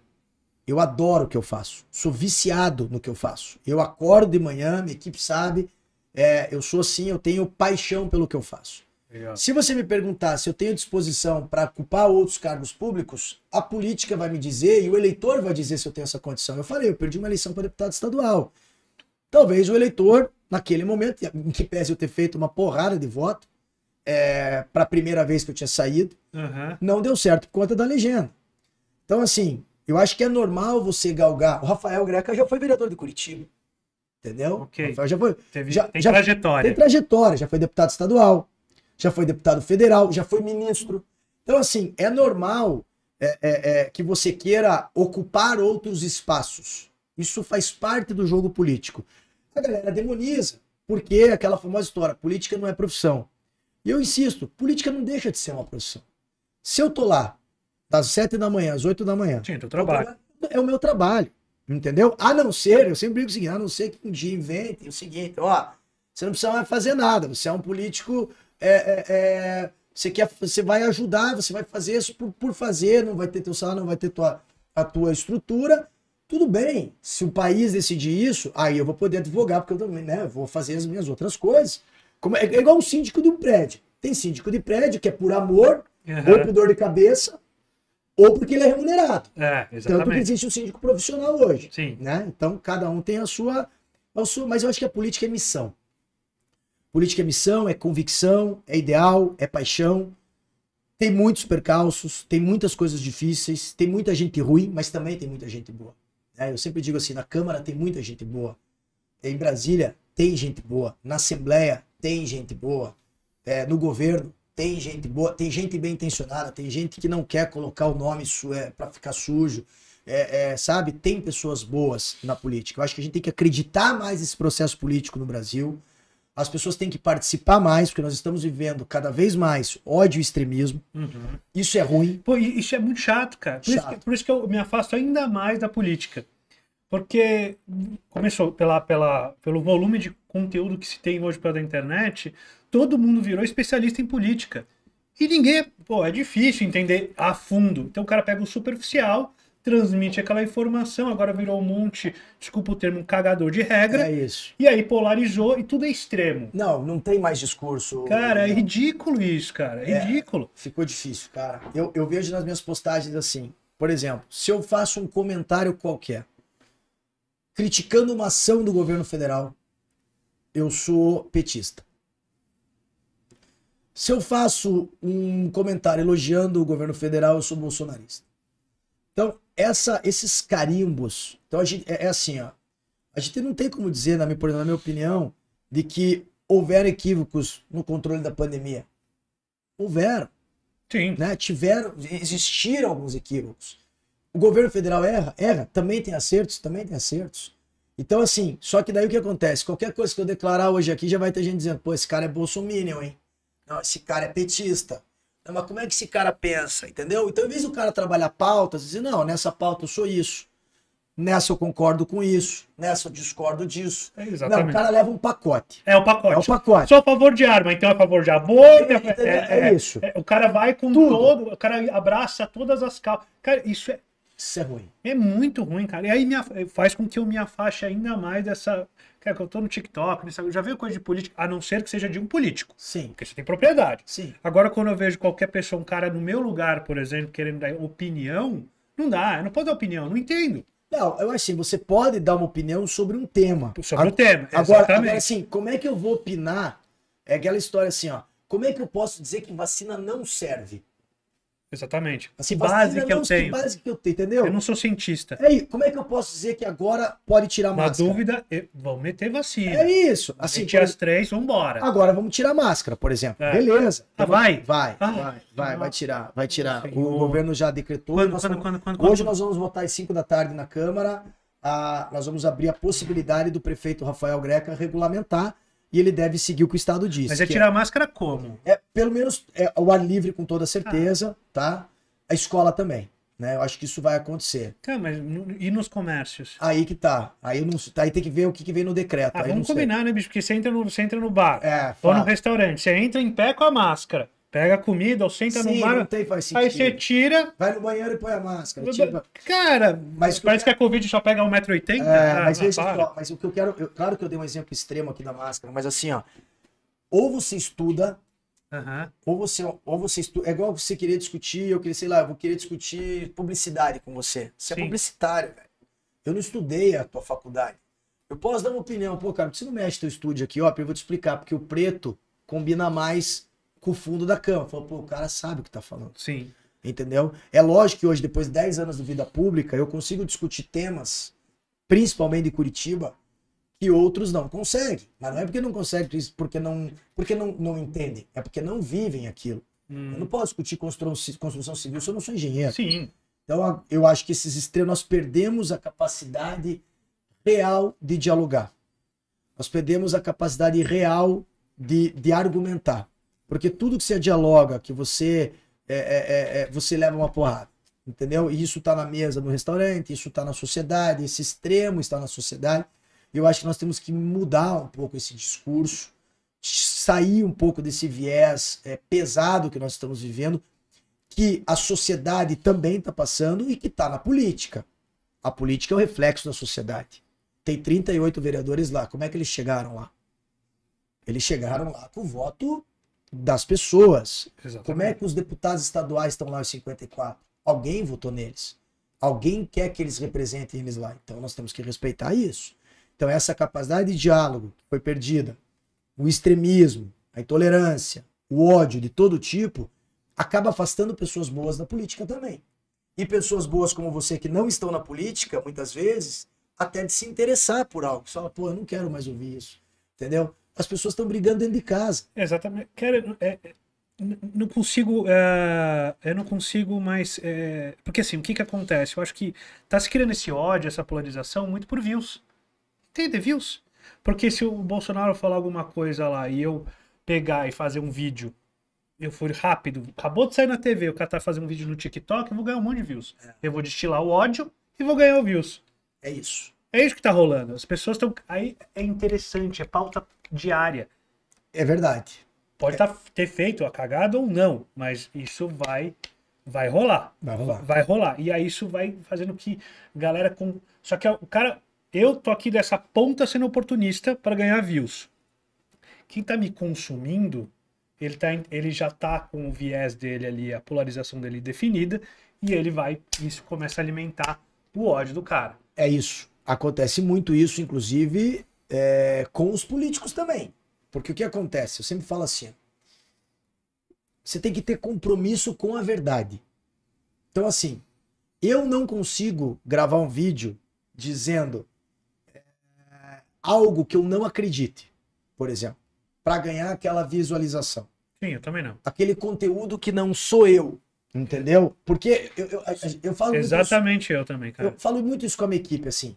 Eu adoro o que eu faço. Sou viciado no que eu faço. Eu acordo de manhã, minha equipe sabe. É, eu sou assim, eu tenho paixão pelo que eu faço. Se você me perguntar se eu tenho disposição para ocupar outros cargos públicos, a política vai me dizer e o eleitor vai dizer se eu tenho essa condição. Eu falei, eu perdi uma eleição para deputado estadual. Talvez o eleitor, naquele momento, em que pese eu ter feito uma porrada de voto, é, para a primeira vez que eu tinha saído, uhum. não deu certo por conta da legenda. Então, assim, eu acho que é normal você galgar. O Rafael Greca já foi vereador de Curitiba. Entendeu? Okay. já foi. Teve, já, tem já, trajetória. Tem trajetória, já foi deputado estadual já foi deputado federal, já foi ministro. Então, assim, é normal é, é, é, que você queira ocupar outros espaços. Isso faz parte do jogo político. A galera demoniza, porque é aquela famosa história, política não é profissão. E eu insisto, política não deixa de ser uma profissão. Se eu tô lá, das sete da manhã às oito da manhã. Sim, teu trabalho. É o meu trabalho. Entendeu? A não ser, eu sempre digo o seguinte, a não ser que um dia inventem o seguinte, ó, você não precisa mais fazer nada, você é um político é, é, é, você, quer, você vai ajudar, você vai fazer isso por, por fazer, não vai ter teu salário, não vai ter tua, a tua estrutura. Tudo bem, se o país decidir isso, aí eu vou poder advogar, porque eu também né, vou fazer as minhas outras coisas. Como, é, é igual um síndico de um prédio. Tem síndico de prédio que é por amor, uhum. ou por dor de cabeça, ou porque ele é remunerado. É, exatamente. Tanto que existe um síndico profissional hoje. Sim. Né? Então, cada um tem a sua, a sua. Mas eu acho que a política é missão. Política é missão, é convicção, é ideal, é paixão. Tem muitos percalços, tem muitas coisas difíceis, tem muita gente ruim, mas também tem muita gente boa. É, eu sempre digo assim: na Câmara tem muita gente boa, em Brasília tem gente boa, na Assembleia tem gente boa, é, no governo tem gente boa, tem gente bem intencionada, tem gente que não quer colocar o nome é, para ficar sujo, é, é, sabe? Tem pessoas boas na política. Eu acho que a gente tem que acreditar mais nesse processo político no Brasil. As pessoas têm que participar mais, porque nós estamos vivendo cada vez mais ódio e extremismo. Uhum. Isso é ruim. Pô, isso é muito chato, cara. Por, chato. Isso que, por, Isso que, eu me afasto ainda mais da política. Porque começou pela, pela, pelo volume de conteúdo que se tem hoje pela internet, todo mundo virou especialista em política. E ninguém, pô, é difícil entender a fundo. Então o cara pega o superficial transmite aquela informação, agora virou um monte, desculpa o termo, um cagador de regra. É isso. E aí polarizou e tudo é extremo. Não, não tem mais discurso. Cara, é não. é ridículo isso, cara. É, é ridículo. Ficou difícil, cara. Eu, eu vejo nas minhas postagens assim, por exemplo, se eu faço um comentário qualquer criticando uma ação do governo federal, eu sou petista. Se eu faço um comentário elogiando o governo federal, eu sou bolsonarista. Então, essa, esses carimbos. Então, a gente, é, é assim, ó. A gente não tem como dizer, na minha, na minha opinião, de que houveram equívocos no controle da pandemia. Houveram. Sim. Né? Tiveram, existiram alguns equívocos. O governo federal erra? Erra. Também tem acertos? Também tem acertos. Então, assim, só que daí o que acontece? Qualquer coisa que eu declarar hoje aqui já vai ter gente dizendo, pô, esse cara é bolsominion, hein? Não, esse cara é petista. Né, mas como é que esse cara pensa, entendeu? Então, em vez do cara trabalhar pautas, dizer, não, nessa pauta eu sou isso. Nessa eu concordo com isso, nessa eu discordo disso. É exatamente. Não, o cara leva um pacote. É o pacote. É o pacote. Sou a favor de arma, então é a favor de aborto. É é, é, é, é isso. É, o cara vai com Tudo. todo, o cara abraça todas as causas. Cara, isso é. Isso é ruim. É muito ruim, cara. E aí me, faz com que eu me afaste ainda mais dessa Cara, que eu tô no TikTok, já veio coisa de política, a não ser que seja de um político. Sim. Porque você tem propriedade. Sim. Agora, quando eu vejo qualquer pessoa, um cara no meu lugar, por exemplo, querendo dar opinião, não dá, eu não posso dar opinião, não entendo. Não, eu assim, você pode dar uma opinião sobre um tema. Sobre o um tema, agora, exatamente. Agora, assim, como é que eu vou opinar? É aquela história assim, ó. Como é que eu posso dizer que vacina não serve? Exatamente. assim que base que eu tenho. Que base que eu tenho, entendeu? Eu não sou cientista. ei é Como é que eu posso dizer que agora pode tirar a máscara? Na dúvida, vão meter vacina. É isso. Assim, Mete as três, vambora. Agora vamos tirar a máscara, por exemplo. É. Beleza. Ah, vai? Vai, ah, vai, vai, vai tirar, vai tirar. Senhor. O governo já decretou. Quando, quando, vamos... quando, quando, Hoje nós vamos votar às 5 da tarde na Câmara. Ah, nós vamos abrir a possibilidade do prefeito Rafael Greca regulamentar e ele deve seguir o que o Estado diz. Mas é, é tirar é, a máscara como? É, pelo menos é, o ar livre com toda certeza, ah. tá? A escola também. Né? Eu acho que isso vai acontecer. Tá, mas e nos comércios? Aí que tá. Aí, não, aí tem que ver o que, que vem no decreto. Ah, vamos combinar, sei. né, bicho? Porque você entra no, você entra no bar é, ou no restaurante, você entra em pé com a máscara. Pega a comida ou senta Sim, no bar. Não tem, faz sentido. Aí você tira. Vai no banheiro e põe a máscara. Tipo... Cara, mas parece que, que a Covid só pega 1,80m. É, ah, mas, mas o que eu quero. Eu, claro que eu dei um exemplo extremo aqui da máscara, mas assim, ó. Ou você estuda, uhum. ou você. Ou você estuda. É igual você querer discutir, eu queria, sei lá, eu vou querer discutir publicidade com você. Você é Sim. é publicitário, velho. Eu não estudei a tua faculdade. Eu posso dar uma opinião, pô, cara, você não mexe teu estúdio aqui, ó, eu vou te explicar, porque o preto combina mais com o fundo da cama. Falou, pô, o cara sabe o que tá falando. Sim. Entendeu? É lógico que hoje, depois de 10 anos de vida pública, eu consigo discutir temas, principalmente de Curitiba, que outros não conseguem. Mas não é porque não conseguem, porque não, porque não, não entendem. É porque não vivem aquilo. Hum. Eu não posso discutir construção, construção civil se eu não sou engenheiro. Sim. Então, eu acho que esses extremos, nós perdemos a capacidade real de dialogar. Nós perdemos a capacidade real de, de argumentar. Porque tudo que você dialoga, que você é, é, é, é você leva uma porrada. Entendeu? E isso está na mesa no restaurante, isso está na sociedade, esse extremo está na sociedade. Eu acho que nós temos que mudar um pouco esse discurso, sair um pouco desse viés é, pesado que nós estamos vivendo, que a sociedade também está passando e que está na política. A política é o reflexo da sociedade. Tem 38 vereadores lá. Como é que eles chegaram lá? Eles chegaram lá com voto das pessoas. Exatamente. Como é que os deputados estaduais estão lá em 54? Alguém votou neles. Alguém quer que eles representem eles lá. Então nós temos que respeitar isso. Então essa capacidade de diálogo que foi perdida, o extremismo, a intolerância, o ódio de todo tipo, acaba afastando pessoas boas da política também. E pessoas boas como você que não estão na política, muitas vezes, até de se interessar por algo. Você fala, pô, eu não quero mais ouvir isso. Entendeu? as pessoas estão brigando dentro de casa. Exatamente. é, é não consigo. É, eu não consigo mais. É, porque assim, o que, que acontece? Eu acho que tá se criando esse ódio, essa polarização, muito por views. Entende? Views. Porque se o Bolsonaro falar alguma coisa lá e eu pegar e fazer um vídeo, eu for rápido, acabou de sair na TV, o cara tá fazendo um vídeo no TikTok, eu vou ganhar um monte de views. É. Eu vou destilar o ódio e vou ganhar o views. É isso. É isso que tá rolando. As pessoas estão. Aí é interessante, é pauta diária. É verdade. Pode é. Tá, ter feito a cagada ou não, mas isso vai vai rolar. Vai rolar. Vai rolar. E aí isso vai fazendo que galera com. Só que é o cara. Eu tô aqui dessa ponta sendo oportunista para ganhar views. Quem tá me consumindo, ele, tá, ele já tá com o viés dele ali, a polarização dele definida, e ele vai. Isso começa a alimentar o ódio do cara. É isso. Acontece muito isso, inclusive é, com os políticos também. Porque o que acontece? Eu sempre falo assim: você tem que ter compromisso com a verdade. Então, assim, eu não consigo gravar um vídeo dizendo é, algo que eu não acredite, por exemplo, para ganhar aquela visualização. Sim, eu também não. Aquele conteúdo que não sou eu, entendeu? Porque eu, eu, eu, falo. Exatamente isso, eu também, cara. Eu falo muito isso com a minha equipe, assim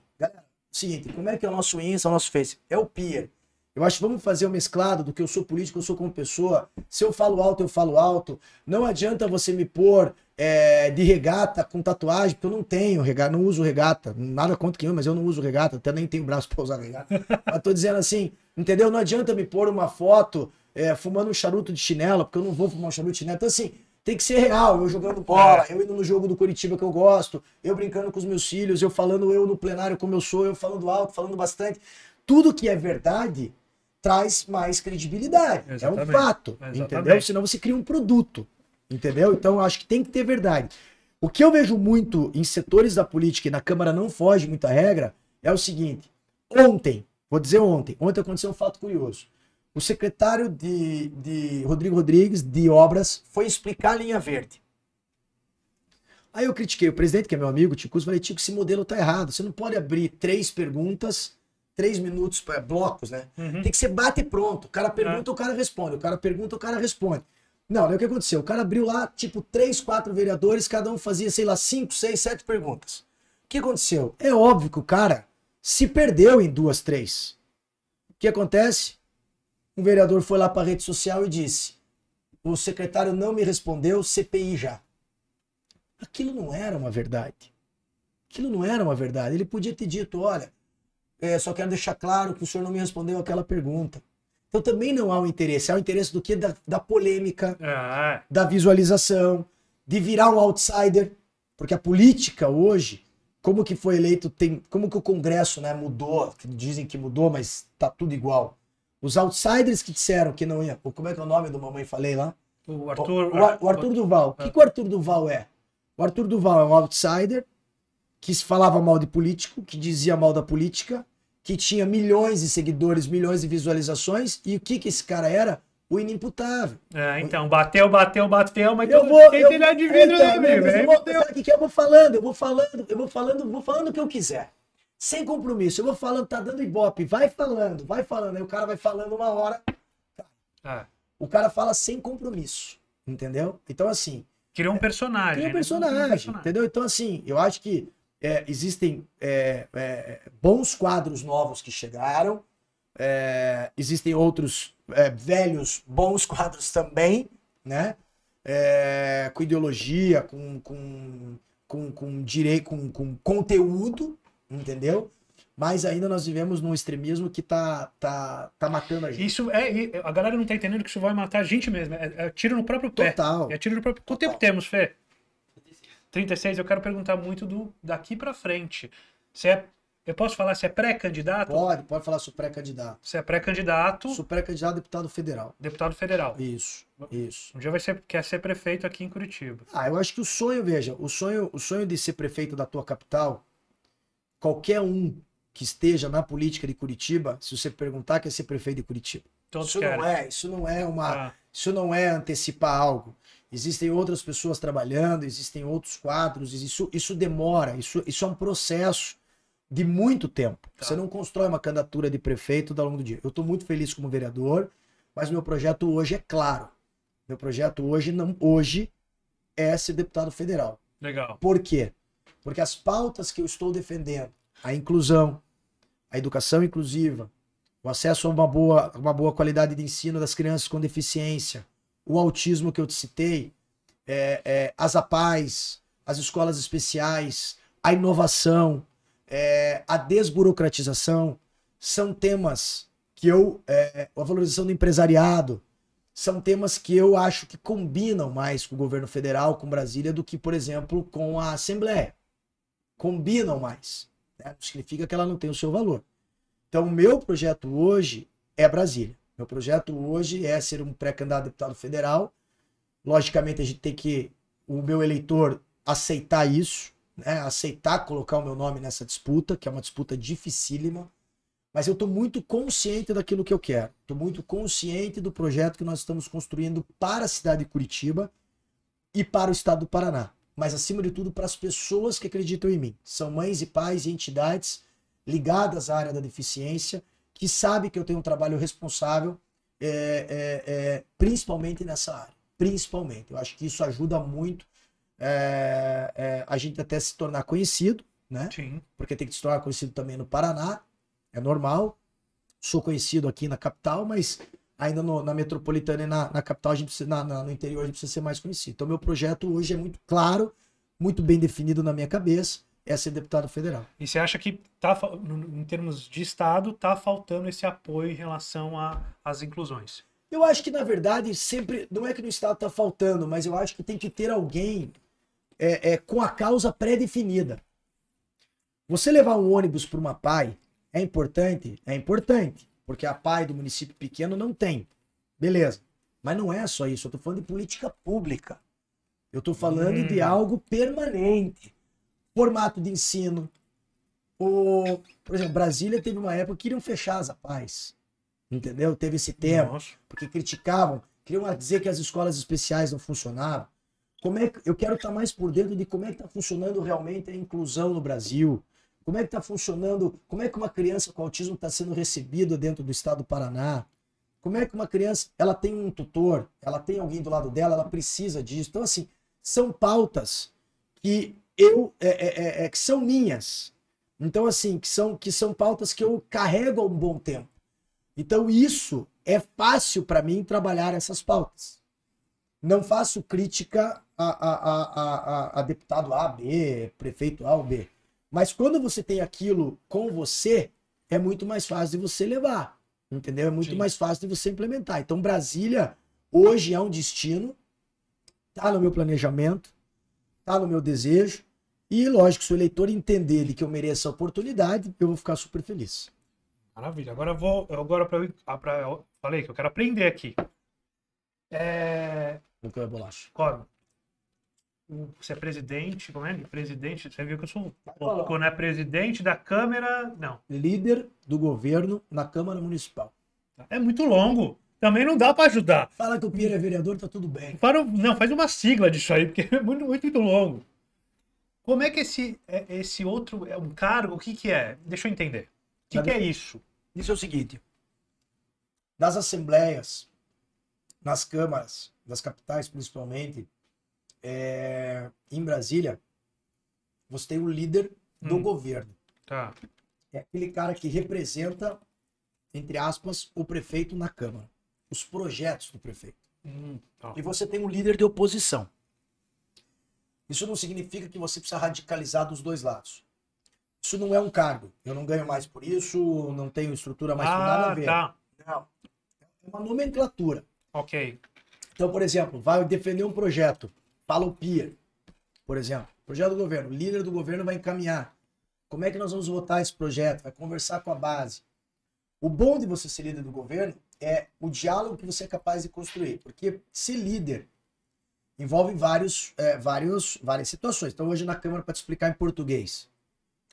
seguinte, como é que é o nosso Insta, o nosso Face? É o Pia. Eu acho que vamos fazer uma mesclada do que eu sou político, eu sou como pessoa. Se eu falo alto, eu falo alto. Não adianta você me pôr é, de regata com tatuagem, porque eu não tenho regata, não uso regata. Nada contra quem eu, mas eu não uso regata, até nem tenho braço para usar regata. mas tô dizendo assim, entendeu? Não adianta me pôr uma foto é, fumando um charuto de chinela, porque eu não vou fumar um charuto de chinela. Então, assim, tem que ser real. Eu jogando bola, eu indo no jogo do Curitiba que eu gosto, eu brincando com os meus filhos, eu falando eu no plenário como eu sou, eu falando alto, falando bastante. Tudo que é verdade traz mais credibilidade. Exatamente. É um fato, Exatamente. entendeu? Senão você cria um produto, entendeu? Então eu acho que tem que ter verdade. O que eu vejo muito em setores da política e na Câmara não foge muita regra é o seguinte: ontem, vou dizer ontem, ontem aconteceu um fato curioso. O secretário de, de Rodrigo Rodrigues, de Obras, foi explicar a linha verde. Aí eu critiquei o presidente, que é meu amigo, Ticus, falei, Tico, esse modelo tá errado. Você não pode abrir três perguntas, três minutos, é, blocos, né? Uhum. Tem que ser bate e pronto. O cara é. pergunta, uhum. o cara responde. O cara pergunta, o cara responde. Não, é o que aconteceu? O cara abriu lá, tipo, três, quatro vereadores, cada um fazia, sei lá, cinco, seis, sete perguntas. O que aconteceu? É óbvio que o cara se perdeu em duas, três. O que acontece? Um vereador foi lá para a rede social e disse: O secretário não me respondeu, CPI já. Aquilo não era uma verdade. Aquilo não era uma verdade. Ele podia ter dito: Olha, é, só quero deixar claro que o senhor não me respondeu aquela pergunta. Então também não há o um interesse. Há o um interesse do que? Da, da polêmica, ah. da visualização, de virar um outsider. Porque a política hoje, como que foi eleito, tem, como que o Congresso né, mudou, dizem que mudou, mas está tudo igual. Os outsiders que disseram que não ia. Como é que é o nome do mamãe falei lá? O Arthur. O, o, o Arthur Duval. O que, que o Arthur Duval é? O Arthur Duval é um outsider que falava mal de político, que dizia mal da política, que tinha milhões de seguidores, milhões de visualizações. E o que, que esse cara era? o inimputável. É, então, bateu, bateu, bateu, mas eu vou, tem eu, telhado de vidro, então, né, sabe o que, que eu vou falando? Eu vou falando, eu vou falando, vou falando o que eu quiser sem compromisso. Eu vou falando, tá dando ibope, vai falando, vai falando. Aí o cara vai falando uma hora. É. O cara fala sem compromisso, entendeu? Então, assim. Criou um é, personagem. Criou um né? personagem, né? personagem, entendeu? Então, assim, eu acho que é, existem é, é bons quadros novos que chegaram, é, existem outros velhos bons quadros também, né? com ideologia, com, com, com, com direito, com, com conteúdo, entendeu? Mas ainda nós vivemos num extremismo que tá, tá, tá matando a gente. Isso é, a galera não tá entendendo que isso vai matar a gente mesmo. É, é tiro no próprio pé. Total. É tiro no próprio. Quanto tempo temos, Fê? 36. Eu quero perguntar muito do daqui para frente. você é, eu posso falar se é pré-candidato? Pode, pode falar se é pré-candidato. Se é pré-candidato. Sou pré-candidato deputado federal. Deputado federal. Isso, isso. Um dia vai ser, quer ser prefeito aqui em Curitiba. Ah, eu acho que o sonho, veja, o sonho, o sonho de ser prefeito da tua capital qualquer um que esteja na política de Curitiba, se você perguntar, quer é ser prefeito de Curitiba. Todos isso querem. não é, isso não é uma, ah. isso não é antecipar algo. Existem outras pessoas trabalhando, existem outros quadros, isso, isso demora, isso, isso é um processo de muito tempo. Tá. Você não constrói uma candidatura de prefeito ao longo do dia. Eu estou muito feliz como vereador, mas meu projeto hoje é claro. Meu projeto hoje não, hoje é ser deputado federal. Legal. Por quê? Porque as pautas que eu estou defendendo, a inclusão, a educação inclusiva, o acesso a uma boa, uma boa qualidade de ensino das crianças com deficiência, o autismo que eu te citei, é, é, as APAES, as escolas especiais, a inovação, é, a desburocratização, são temas que eu. É, a valorização do empresariado, são temas que eu acho que combinam mais com o governo federal, com Brasília, do que, por exemplo, com a Assembleia combinam mais. Né? significa que ela não tem o seu valor. Então, o meu projeto hoje é Brasília. Meu projeto hoje é ser um pré-candidato a deputado federal. Logicamente, a gente tem que o meu eleitor aceitar isso, né? aceitar colocar o meu nome nessa disputa, que é uma disputa dificílima. Mas eu estou muito consciente daquilo que eu quero. Estou muito consciente do projeto que nós estamos construindo para a cidade de Curitiba e para o estado do Paraná mas acima de tudo para as pessoas que acreditam em mim. São mães e pais e entidades ligadas à área da deficiência que sabem que eu tenho um trabalho responsável, é, é, é, principalmente nessa área. Principalmente. Eu acho que isso ajuda muito é, é, a gente até se tornar conhecido, né? Sim. Porque tem que se tornar conhecido também no Paraná, é normal. Sou conhecido aqui na capital, mas ainda no, na metropolitana e na, na capital, a gente precisa, na, na, no interior, a gente precisa ser mais conhecido. Então, meu projeto hoje é muito claro, muito bem definido na minha cabeça, é ser deputado federal. E você acha que, tá, em termos de Estado, está faltando esse apoio em relação às inclusões? Eu acho que, na verdade, sempre. Não é que no Estado está faltando, mas eu acho que tem que ter alguém é, é, com a causa pré-definida. Você levar um ônibus para uma PAI é importante? É importante porque a PAI do município pequeno não tem. Beleza. Mas não é só isso, eu estou falando de política pública. Eu estou falando hum. de algo permanente. Formato de ensino. O, por exemplo, Brasília teve uma época que queriam fechar as APAES. Entendeu? Teve esse tema. Porque criticavam, queriam dizer que as escolas especiais não funcionavam. Como é que, eu quero estar tá mais por dentro de como é que está funcionando realmente a inclusão no Brasil. Como é que está funcionando? Como é que uma criança com autismo está sendo recebida dentro do estado do Paraná? Como é que uma criança, ela tem um tutor, ela tem alguém do lado dela, ela precisa disso. Então, assim, são pautas que eu, é, é, é, é que são minhas. Então, assim, que são, que são pautas que eu carrego há um bom tempo. Então, isso é fácil para mim trabalhar essas pautas. Não faço crítica a, a, a, a, a deputado A, B, prefeito A ou B. Mas quando você tem aquilo com você, é muito mais fácil de você levar, entendeu? É muito Sim. mais fácil de você implementar. Então, Brasília hoje é um destino, tá no meu planejamento, tá no meu desejo. E, lógico, se o eleitor entender de que eu mereço a oportunidade, eu vou ficar super feliz. Maravilha. Agora eu vou. Agora pra, eu, pra, eu falei que eu quero aprender aqui. É... Não come bolacha. Come. Você é presidente, como é? Presidente, você viu que eu sou Não né? Presidente da Câmara. Não. Líder do governo na Câmara Municipal. É muito longo. Também não dá para ajudar. Fala que o Pierre é vereador, tá tudo bem. Para, não, faz uma sigla disso aí, porque é muito, muito, muito longo. Como é que esse, é, esse outro é um cargo? O que, que é? Deixa eu entender. O que, tá que é isso? Isso é o seguinte: nas assembleias, nas câmaras, das capitais principalmente, é, em Brasília, você tem o líder do hum. governo. Tá. É aquele cara que representa, entre aspas, o prefeito na Câmara. Os projetos do prefeito. Hum, tá. E você tem o líder de oposição. Isso não significa que você precisa radicalizar dos dois lados. Isso não é um cargo. Eu não ganho mais por isso, não tenho estrutura mais ah, por nada a ah, ver. Tá. Não. É uma nomenclatura. Ok. Então, por exemplo, vai defender um projeto o Pier, por exemplo. Projeto do governo. O líder do governo vai encaminhar. Como é que nós vamos votar esse projeto? Vai conversar com a base. O bom de você ser líder do governo é o diálogo que você é capaz de construir. Porque ser líder envolve vários, é, vários, várias situações. Então, hoje na Câmara, para te explicar em português,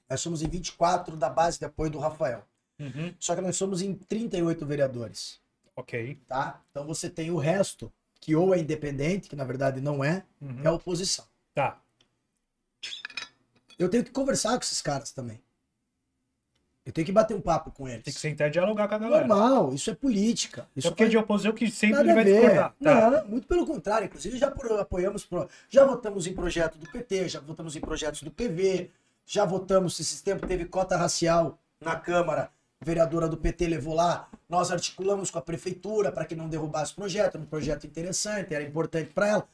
nós somos em 24 da base de apoio do Rafael. Uhum. Só que nós somos em 38 vereadores. Ok. Tá? Então, você tem o resto que ou é independente, que na verdade não é, uhum. é a oposição. Tá. Eu tenho que conversar com esses caras também. Eu tenho que bater um papo com eles. Tem que sentar e dialogar com a galera. Normal, isso é política. É isso é porque é... de oposição que sempre Nada vai discordar. Tá. Não, muito pelo contrário. Inclusive, já apoiamos, já votamos em projeto do PT, já votamos em projetos do PV, já votamos, esse tempo teve cota racial na Câmara vereadora do PT levou lá, nós articulamos com a prefeitura para que não derrubasse o projeto, era um projeto interessante, era importante para ela.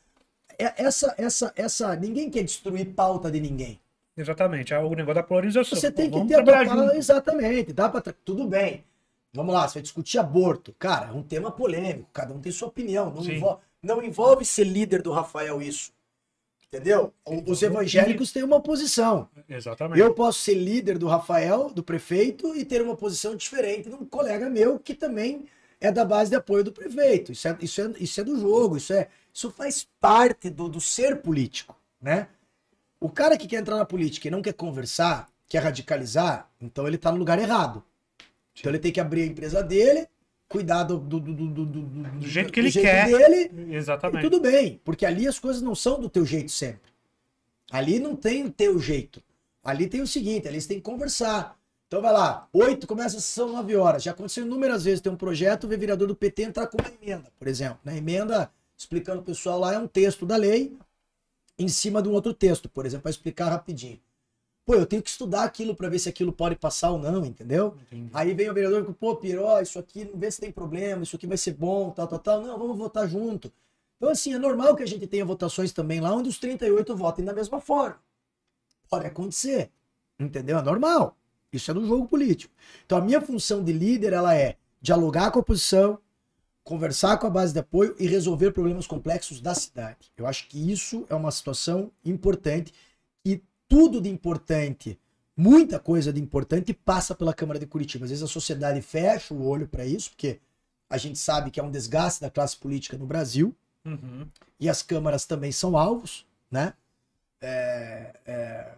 É, essa, essa, essa, ninguém quer destruir pauta de ninguém. Exatamente, é o negócio da polarização. Você tem que ter a pauta, exatamente, dá para tudo bem. Vamos lá, você vai discutir aborto. Cara, é um tema polêmico, cada um tem sua opinião. Não, não envolve ser líder do Rafael isso. Entendeu? Os evangélicos têm uma posição. Exatamente. Eu posso ser líder do Rafael, do prefeito, e ter uma posição diferente de um colega meu que também é da base de apoio do prefeito. Isso é, isso é, isso é do jogo, isso, é, isso faz parte do, do ser político, né? O cara que quer entrar na política e não quer conversar, quer radicalizar, então ele está no lugar errado. Então ele tem que abrir a empresa dele, cuidar do, do, do, do, do jeito que ele jeito quer. Dele, Exatamente. tudo bem, porque ali as coisas não são do teu jeito sempre. Ali não tem o teu jeito. Ali tem o seguinte, ali você tem que conversar. Então vai lá, 8 começa a sessão 9 horas. Já aconteceu inúmeras vezes, tem um projeto, o vereador do PT entrar com uma emenda, por exemplo. Na né? emenda, explicando o pessoal lá, é um texto da lei em cima de um outro texto, por exemplo, para explicar rapidinho pô, eu tenho que estudar aquilo para ver se aquilo pode passar ou não, entendeu? Entendi. Aí vem o vereador e fala, pô, Piró, isso aqui, vê se tem problema, isso aqui vai ser bom, tal, tal, tal. Não, vamos votar junto. Então, assim, é normal que a gente tenha votações também lá onde os 38 votem da mesma forma. Pode acontecer, entendeu? É normal. Isso é no jogo político. Então, a minha função de líder, ela é dialogar com a oposição, conversar com a base de apoio e resolver problemas complexos da cidade. Eu acho que isso é uma situação importante tudo de importante, muita coisa de importante passa pela Câmara de Curitiba. Às vezes a sociedade fecha o olho para isso, porque a gente sabe que é um desgaste da classe política no Brasil. Uhum. E as câmaras também são alvos, né? É, é,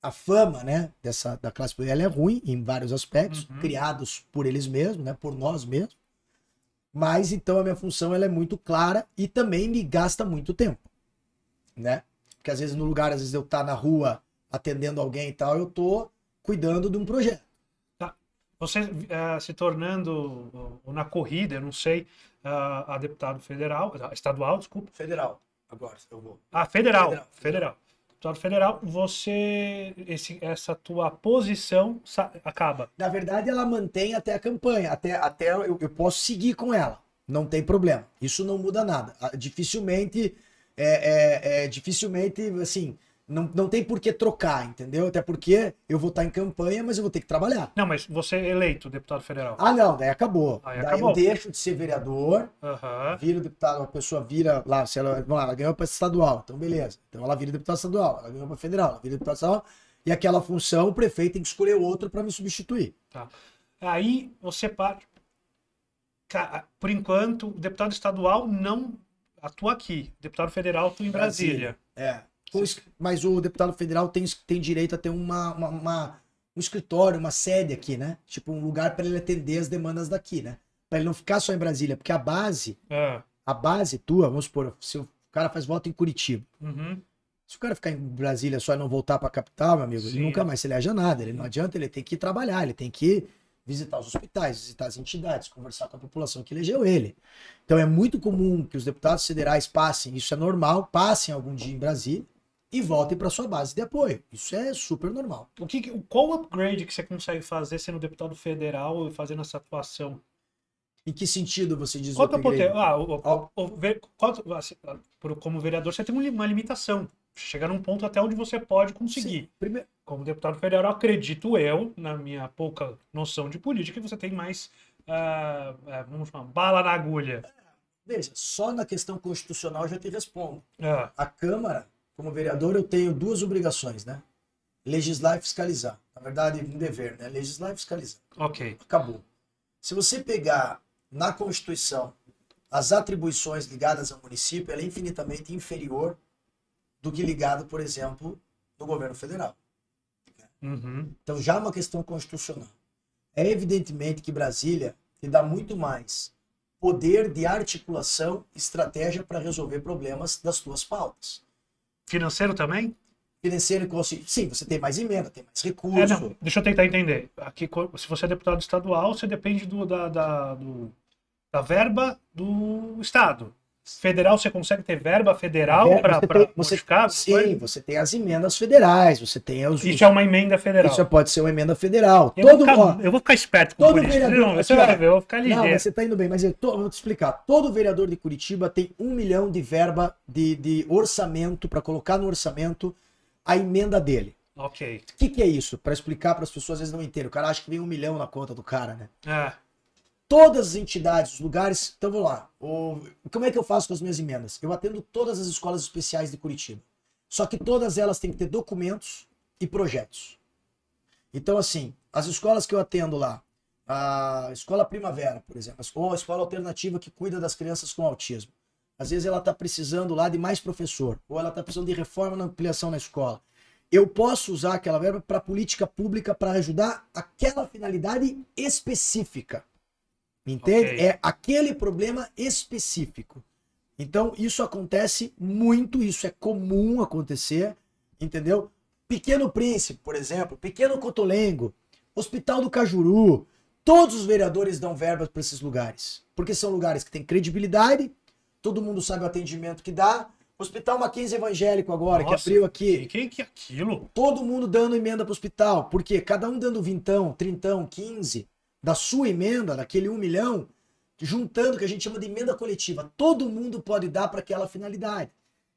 a fama, né, dessa da classe política é ruim em vários aspectos, uhum. criados por eles mesmos, né, por nós mesmos. Mas então a minha função ela é muito clara e também me gasta muito tempo, né? Porque às vezes no lugar, às vezes eu tá na rua atendendo alguém e tal, eu tô cuidando de um projeto. Tá. Você uh, se tornando uh, na corrida, eu não sei, uh, a deputado federal, estadual, desculpa. Federal, agora eu vou. Ah, federal, federal. federal. Deputado federal, você, esse, essa tua posição acaba. Na verdade, ela mantém até a campanha, até, até eu, eu posso seguir com ela, não tem problema. Isso não muda nada. Ah, dificilmente é, é, é, dificilmente, assim, não, não tem por que trocar, entendeu? Até porque eu vou estar em campanha, mas eu vou ter que trabalhar. Não, mas você é eleito deputado federal. Ah, não, daí acabou. Aí daí acabou. eu deixo de ser vereador, uhum. deputado, uma pessoa vira lá, se ela, lá, ela ganhou para estadual, então beleza. Então ela vira deputado estadual, ela ganhou para federal, ela vira deputado estadual, e aquela função o prefeito tem que escolher outro para me substituir. Tá. Aí você parte. Por enquanto, o deputado estadual não atua aqui, deputado federal atua em Brasília. Brasília. É. Mas o deputado federal tem, tem direito a ter uma, uma, uma, um escritório, uma sede aqui, né? Tipo, um lugar para ele atender as demandas daqui, né? Para ele não ficar só em Brasília, porque a base, é. a base tua, vamos supor, se o cara faz voto em Curitiba. Uhum. Se o cara ficar em Brasília só e não voltar para a capital, meu amigo, Sim. ele nunca mais se eleja nada. Ele não adianta, ele tem que trabalhar, ele tem que visitar os hospitais, visitar as entidades, conversar com a população que elegeu ele. Então é muito comum que os deputados federais passem, isso é normal, passem algum dia em Brasília e voltem para sua base de apoio. Isso é super normal. O que, qual o upgrade que você consegue fazer sendo deputado federal e fazendo essa atuação? Em que sentido você diz qual é o upgrade? Poder, ah, o, o, o, qual, assim, ah, como vereador, você tem uma limitação. Chegar num ponto até onde você pode conseguir. Sim, primeiro, como deputado federal, acredito eu, na minha pouca noção de política, que você tem mais, uh, vamos chamar, bala na agulha. É, veja, só na questão constitucional já te respondo. É. A Câmara, como vereador, eu tenho duas obrigações, né? Legislar e fiscalizar. Na verdade, um dever, né? Legislar e fiscalizar. Ok. Acabou. Se você pegar na Constituição as atribuições ligadas ao município, ela é infinitamente inferior do que ligado, por exemplo, no governo federal. Uhum. Então já é uma questão constitucional. É evidentemente que Brasília te dá muito mais poder de articulação, estratégia para resolver problemas das suas pautas. Financeiro também? Financeiro, sim, você tem mais emenda, tem mais recurso. É, não, deixa eu tentar entender. Aqui, se você é deputado estadual, você depende do, da, da, do, da verba do Estado federal, você consegue ter verba federal é, para modificar? Sim, coisa? você tem as emendas federais, você tem os, Isso os, é uma emenda federal. Isso pode ser uma emenda federal. Eu, todo, vou, ficar, ó, eu vou ficar esperto com todo vereador. Não, você assim, vai ver, eu vou ficar ligeiro. Não, você está indo bem, mas eu tô, vou te explicar. Todo vereador de Curitiba tem um milhão de verba de, de orçamento para colocar no orçamento a emenda dele. Ok. O que, que é isso? Para explicar para as pessoas, às vezes não entendem. O cara acha que vem um milhão na conta do cara, né? É todas as entidades, os lugares. Então vamos lá. O, como é que eu faço com as minhas emendas? Eu atendo todas as escolas especiais de Curitiba. Só que todas elas têm que ter documentos e projetos. Então, assim, as escolas que eu atendo lá, a Escola Primavera, por exemplo, ou a escola alternativa que cuida das crianças com autismo. Às vezes ela está precisando lá de mais professor, ou ela está precisando de reforma na ampliação na escola. Eu posso usar aquela verba para política pública para ajudar aquela finalidade específica. Entende? Okay. É aquele problema específico. Então, isso acontece muito, isso é comum acontecer, entendeu? Pequeno Príncipe, por exemplo, Pequeno Cotolengo, Hospital do Cajuru, todos os vereadores dão verbas para esses lugares, porque são lugares que têm credibilidade, todo mundo sabe o atendimento que dá. Hospital Mackenzie Evangélico agora, Nossa, que abriu aqui. Quem que é aquilo? Todo mundo dando emenda para o hospital, porque cada um dando vintão, trintão, quinze, da sua emenda, daquele um milhão, juntando o que a gente chama de emenda coletiva. Todo mundo pode dar para aquela finalidade.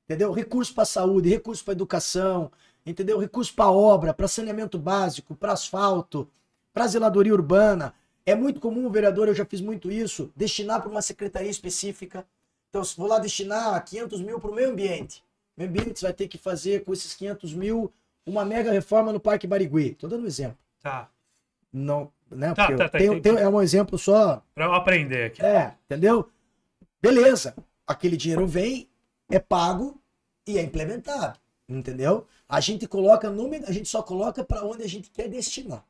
Entendeu? Recurso para saúde, recurso para educação, entendeu? Recurso para obra, para saneamento básico, para asfalto, para zeladoria urbana. É muito comum, vereador, eu já fiz muito isso, destinar para uma secretaria específica. Então, vou lá destinar 500 mil para o meio ambiente. O meio ambiente vai ter que fazer com esses 500 mil uma mega reforma no Parque Barigui. Estou dando um exemplo. Tá. Não, né? Tá, tá, tá, tenho, tenho, é um exemplo só. Pra eu aprender aqui. É, entendeu? Beleza. Aquele dinheiro vem, é pago e é implementado. Entendeu? A gente coloca número, a gente só coloca para onde a gente quer destinar.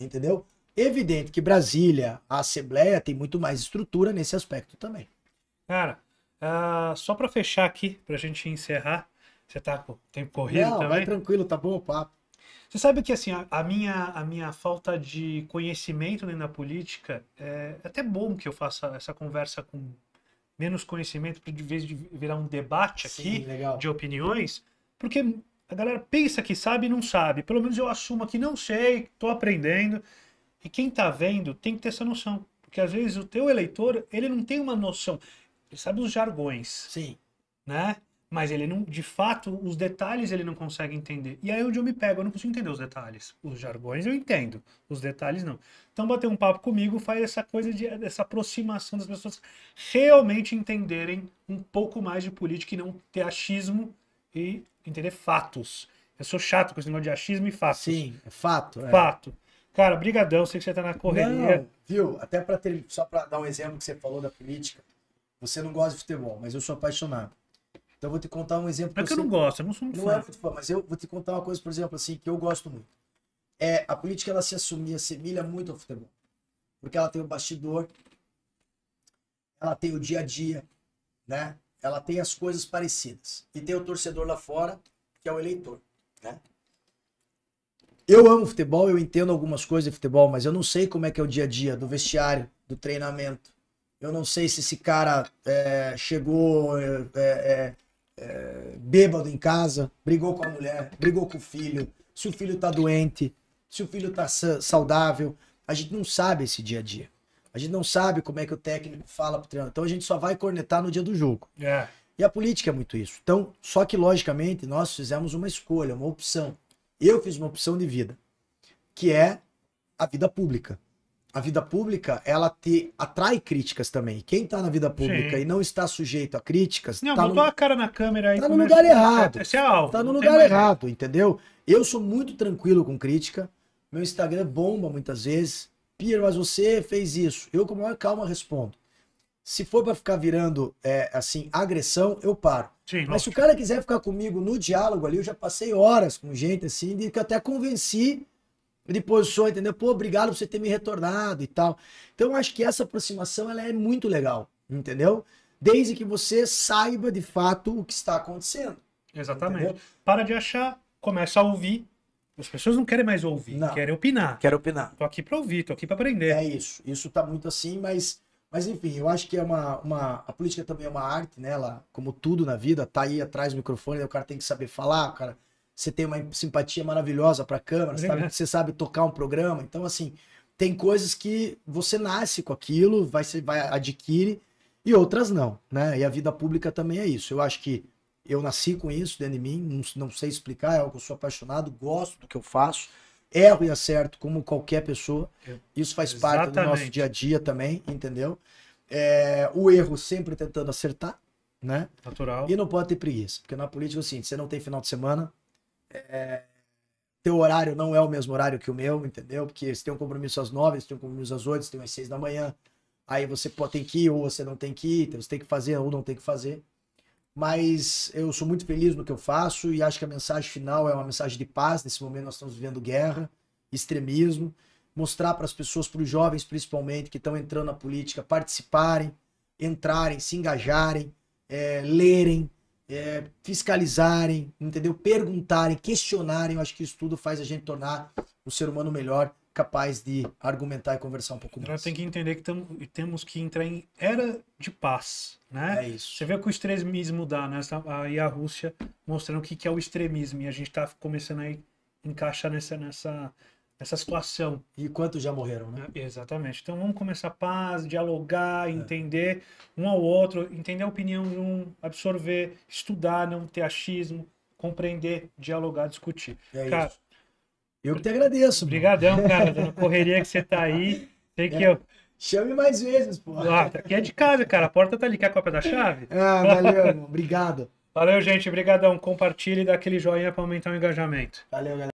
Entendeu? Evidente que Brasília, a Assembleia, tem muito mais estrutura nesse aspecto também. Cara, uh, só para fechar aqui, para a gente encerrar, você tá com o tempo corrido Não, também? Vai tranquilo, tá bom o papo. Você sabe que assim, a, a, minha, a minha falta de conhecimento né, na política é, é até bom que eu faça essa conversa com menos conhecimento para de vez de virar um debate aqui Sim, de opiniões, porque a galera pensa que sabe e não sabe. Pelo menos eu assumo que não sei, estou aprendendo. E quem está vendo tem que ter essa noção, porque às vezes o teu eleitor ele não tem uma noção, ele sabe os jargões. Sim. Né? Mas ele não, de fato, os detalhes ele não consegue entender. E aí onde eu me pego, eu não consigo entender os detalhes. Os jargões eu entendo, os detalhes não. Então bater um papo comigo faz essa coisa de essa aproximação das pessoas realmente entenderem um pouco mais de política e não ter achismo e entender fatos. Eu sou chato com esse negócio de achismo e fatos. Sim, é fato. É. Fato. Cara, brigadão, sei que você está na correria. Não, viu? Até para ter, só para dar um exemplo que você falou da política. Você não gosta de futebol, mas eu sou apaixonado. Então eu vou te contar um exemplo. É que eu, não gosto, eu não sou muito não é fã. Não é muito fã, mas eu vou te contar uma coisa, por exemplo, assim, que eu gosto muito. É, a política ela se assumia, assemelha muito ao futebol. Porque ela tem o bastidor, ela tem o dia a dia, né? Ela tem as coisas parecidas. E tem o torcedor lá fora, que é o eleitor, né? Eu amo futebol, eu entendo algumas coisas de futebol, mas eu não sei como é que é o dia a dia do vestiário, do treinamento. Eu não sei se esse cara é, chegou é, é, é, bêbado em casa, brigou com a mulher, brigou com o filho, se o filho tá doente, se o filho tá saudável. A gente não sabe esse dia a dia. A gente não sabe como é que o técnico fala pro treinador. Então a gente só vai cornetar no dia do jogo. É. E a política é muito isso. Então, só que logicamente nós fizemos uma escolha, uma opção. Eu fiz uma opção de vida, que é a vida pública a vida pública, ela te atrai críticas também. Quem tá na vida pública Sim. e não está sujeito a críticas. Não, tá botou no... a cara na câmera aí. Tá no lugar errado. Esse é alvo, tá no lugar errado, entendeu? Eu sou muito tranquilo com crítica. Meu Instagram bomba muitas vezes. Pierre, mas você fez isso. Eu, com maior calma, respondo. Se for para ficar virando, é, assim, agressão, eu paro. Sim, mas lógico. se o cara quiser ficar comigo no diálogo ali, eu já passei horas com gente assim, de que até convenci me posição, entendeu? Pô, obrigado por você ter me retornado e tal. Então, eu acho que essa aproximação ela é muito legal, entendeu? Desde que você saiba de fato o que está acontecendo. Exatamente. Entendeu? Para de achar, começa a ouvir. As pessoas não querem mais ouvir, não. querem opinar. Quero opinar. Tô aqui para ouvir, tô aqui para aprender. É isso. Isso tá muito assim, mas mas enfim, eu acho que é uma, uma. A política também é uma arte, né? Ela, como tudo na vida, tá aí atrás do microfone, né? o cara tem que saber falar, o cara você tem uma simpatia maravilhosa para a câmera, você é. sabe, você sabe, tocar um programa. Então, assim, tem coisas que você nasce com aquilo, vai, vai adquire, e outras não, né? E a vida pública também é isso. Eu acho que eu nasci com isso dentro de mim, não, não sei explicar, é algo que eu sou apaixonado, gosto do que eu faço, erro e acerto como qualquer pessoa. É. Isso faz Exatamente. parte do nosso dia a dia também, entendeu? É, o erro sempre tentando acertar, né? Natural. E não pode ter preguiça, porque na política, assim, você não tem final de semana, é, teu horário não é o mesmo horário que o meu, entendeu? Porque você tem um compromisso às nove, você tem um compromisso às oito, você tem às seis da manhã. Aí você pode ter que ir ou você não tem que ir, então você tem que fazer ou não tem que fazer. Mas eu sou muito feliz no que eu faço e acho que a mensagem final é uma mensagem de paz. Nesse momento nós estamos vivendo guerra, extremismo. Mostrar para as pessoas, para os jovens principalmente, que estão entrando na política, participarem, entrarem, se engajarem, é, lerem, é, fiscalizarem, entendeu? Perguntarem, questionarem. Eu acho que isso tudo faz a gente tornar o ser humano melhor, capaz de argumentar e conversar um pouco então, mais. Tem que entender que tamo, temos que entrar em era de paz, né? É isso. Você vê que o extremismo dá, né? Aí a Rússia mostrando o que é o extremismo e a gente está começando a encaixar nessa, nessa essa situação. E quantos já morreram, né? É, exatamente. Então vamos começar a paz, dialogar, é. entender é. um ao outro, entender a opinião de um, absorver, estudar, não ter achismo, compreender, dialogar, discutir. É cara, isso. Eu que te agradeço. Obrigadão, cara, pela correria que você tá aí. tem que é. eu Chame mais vezes, pô. Ah, tá aqui é de casa, cara. A porta tá ali. Quer a cópia da chave? Ah, valeu, irmão. Obrigado. Valeu, gente. Obrigadão. Compartilhe e dá aquele joinha para aumentar o engajamento. Valeu, galera.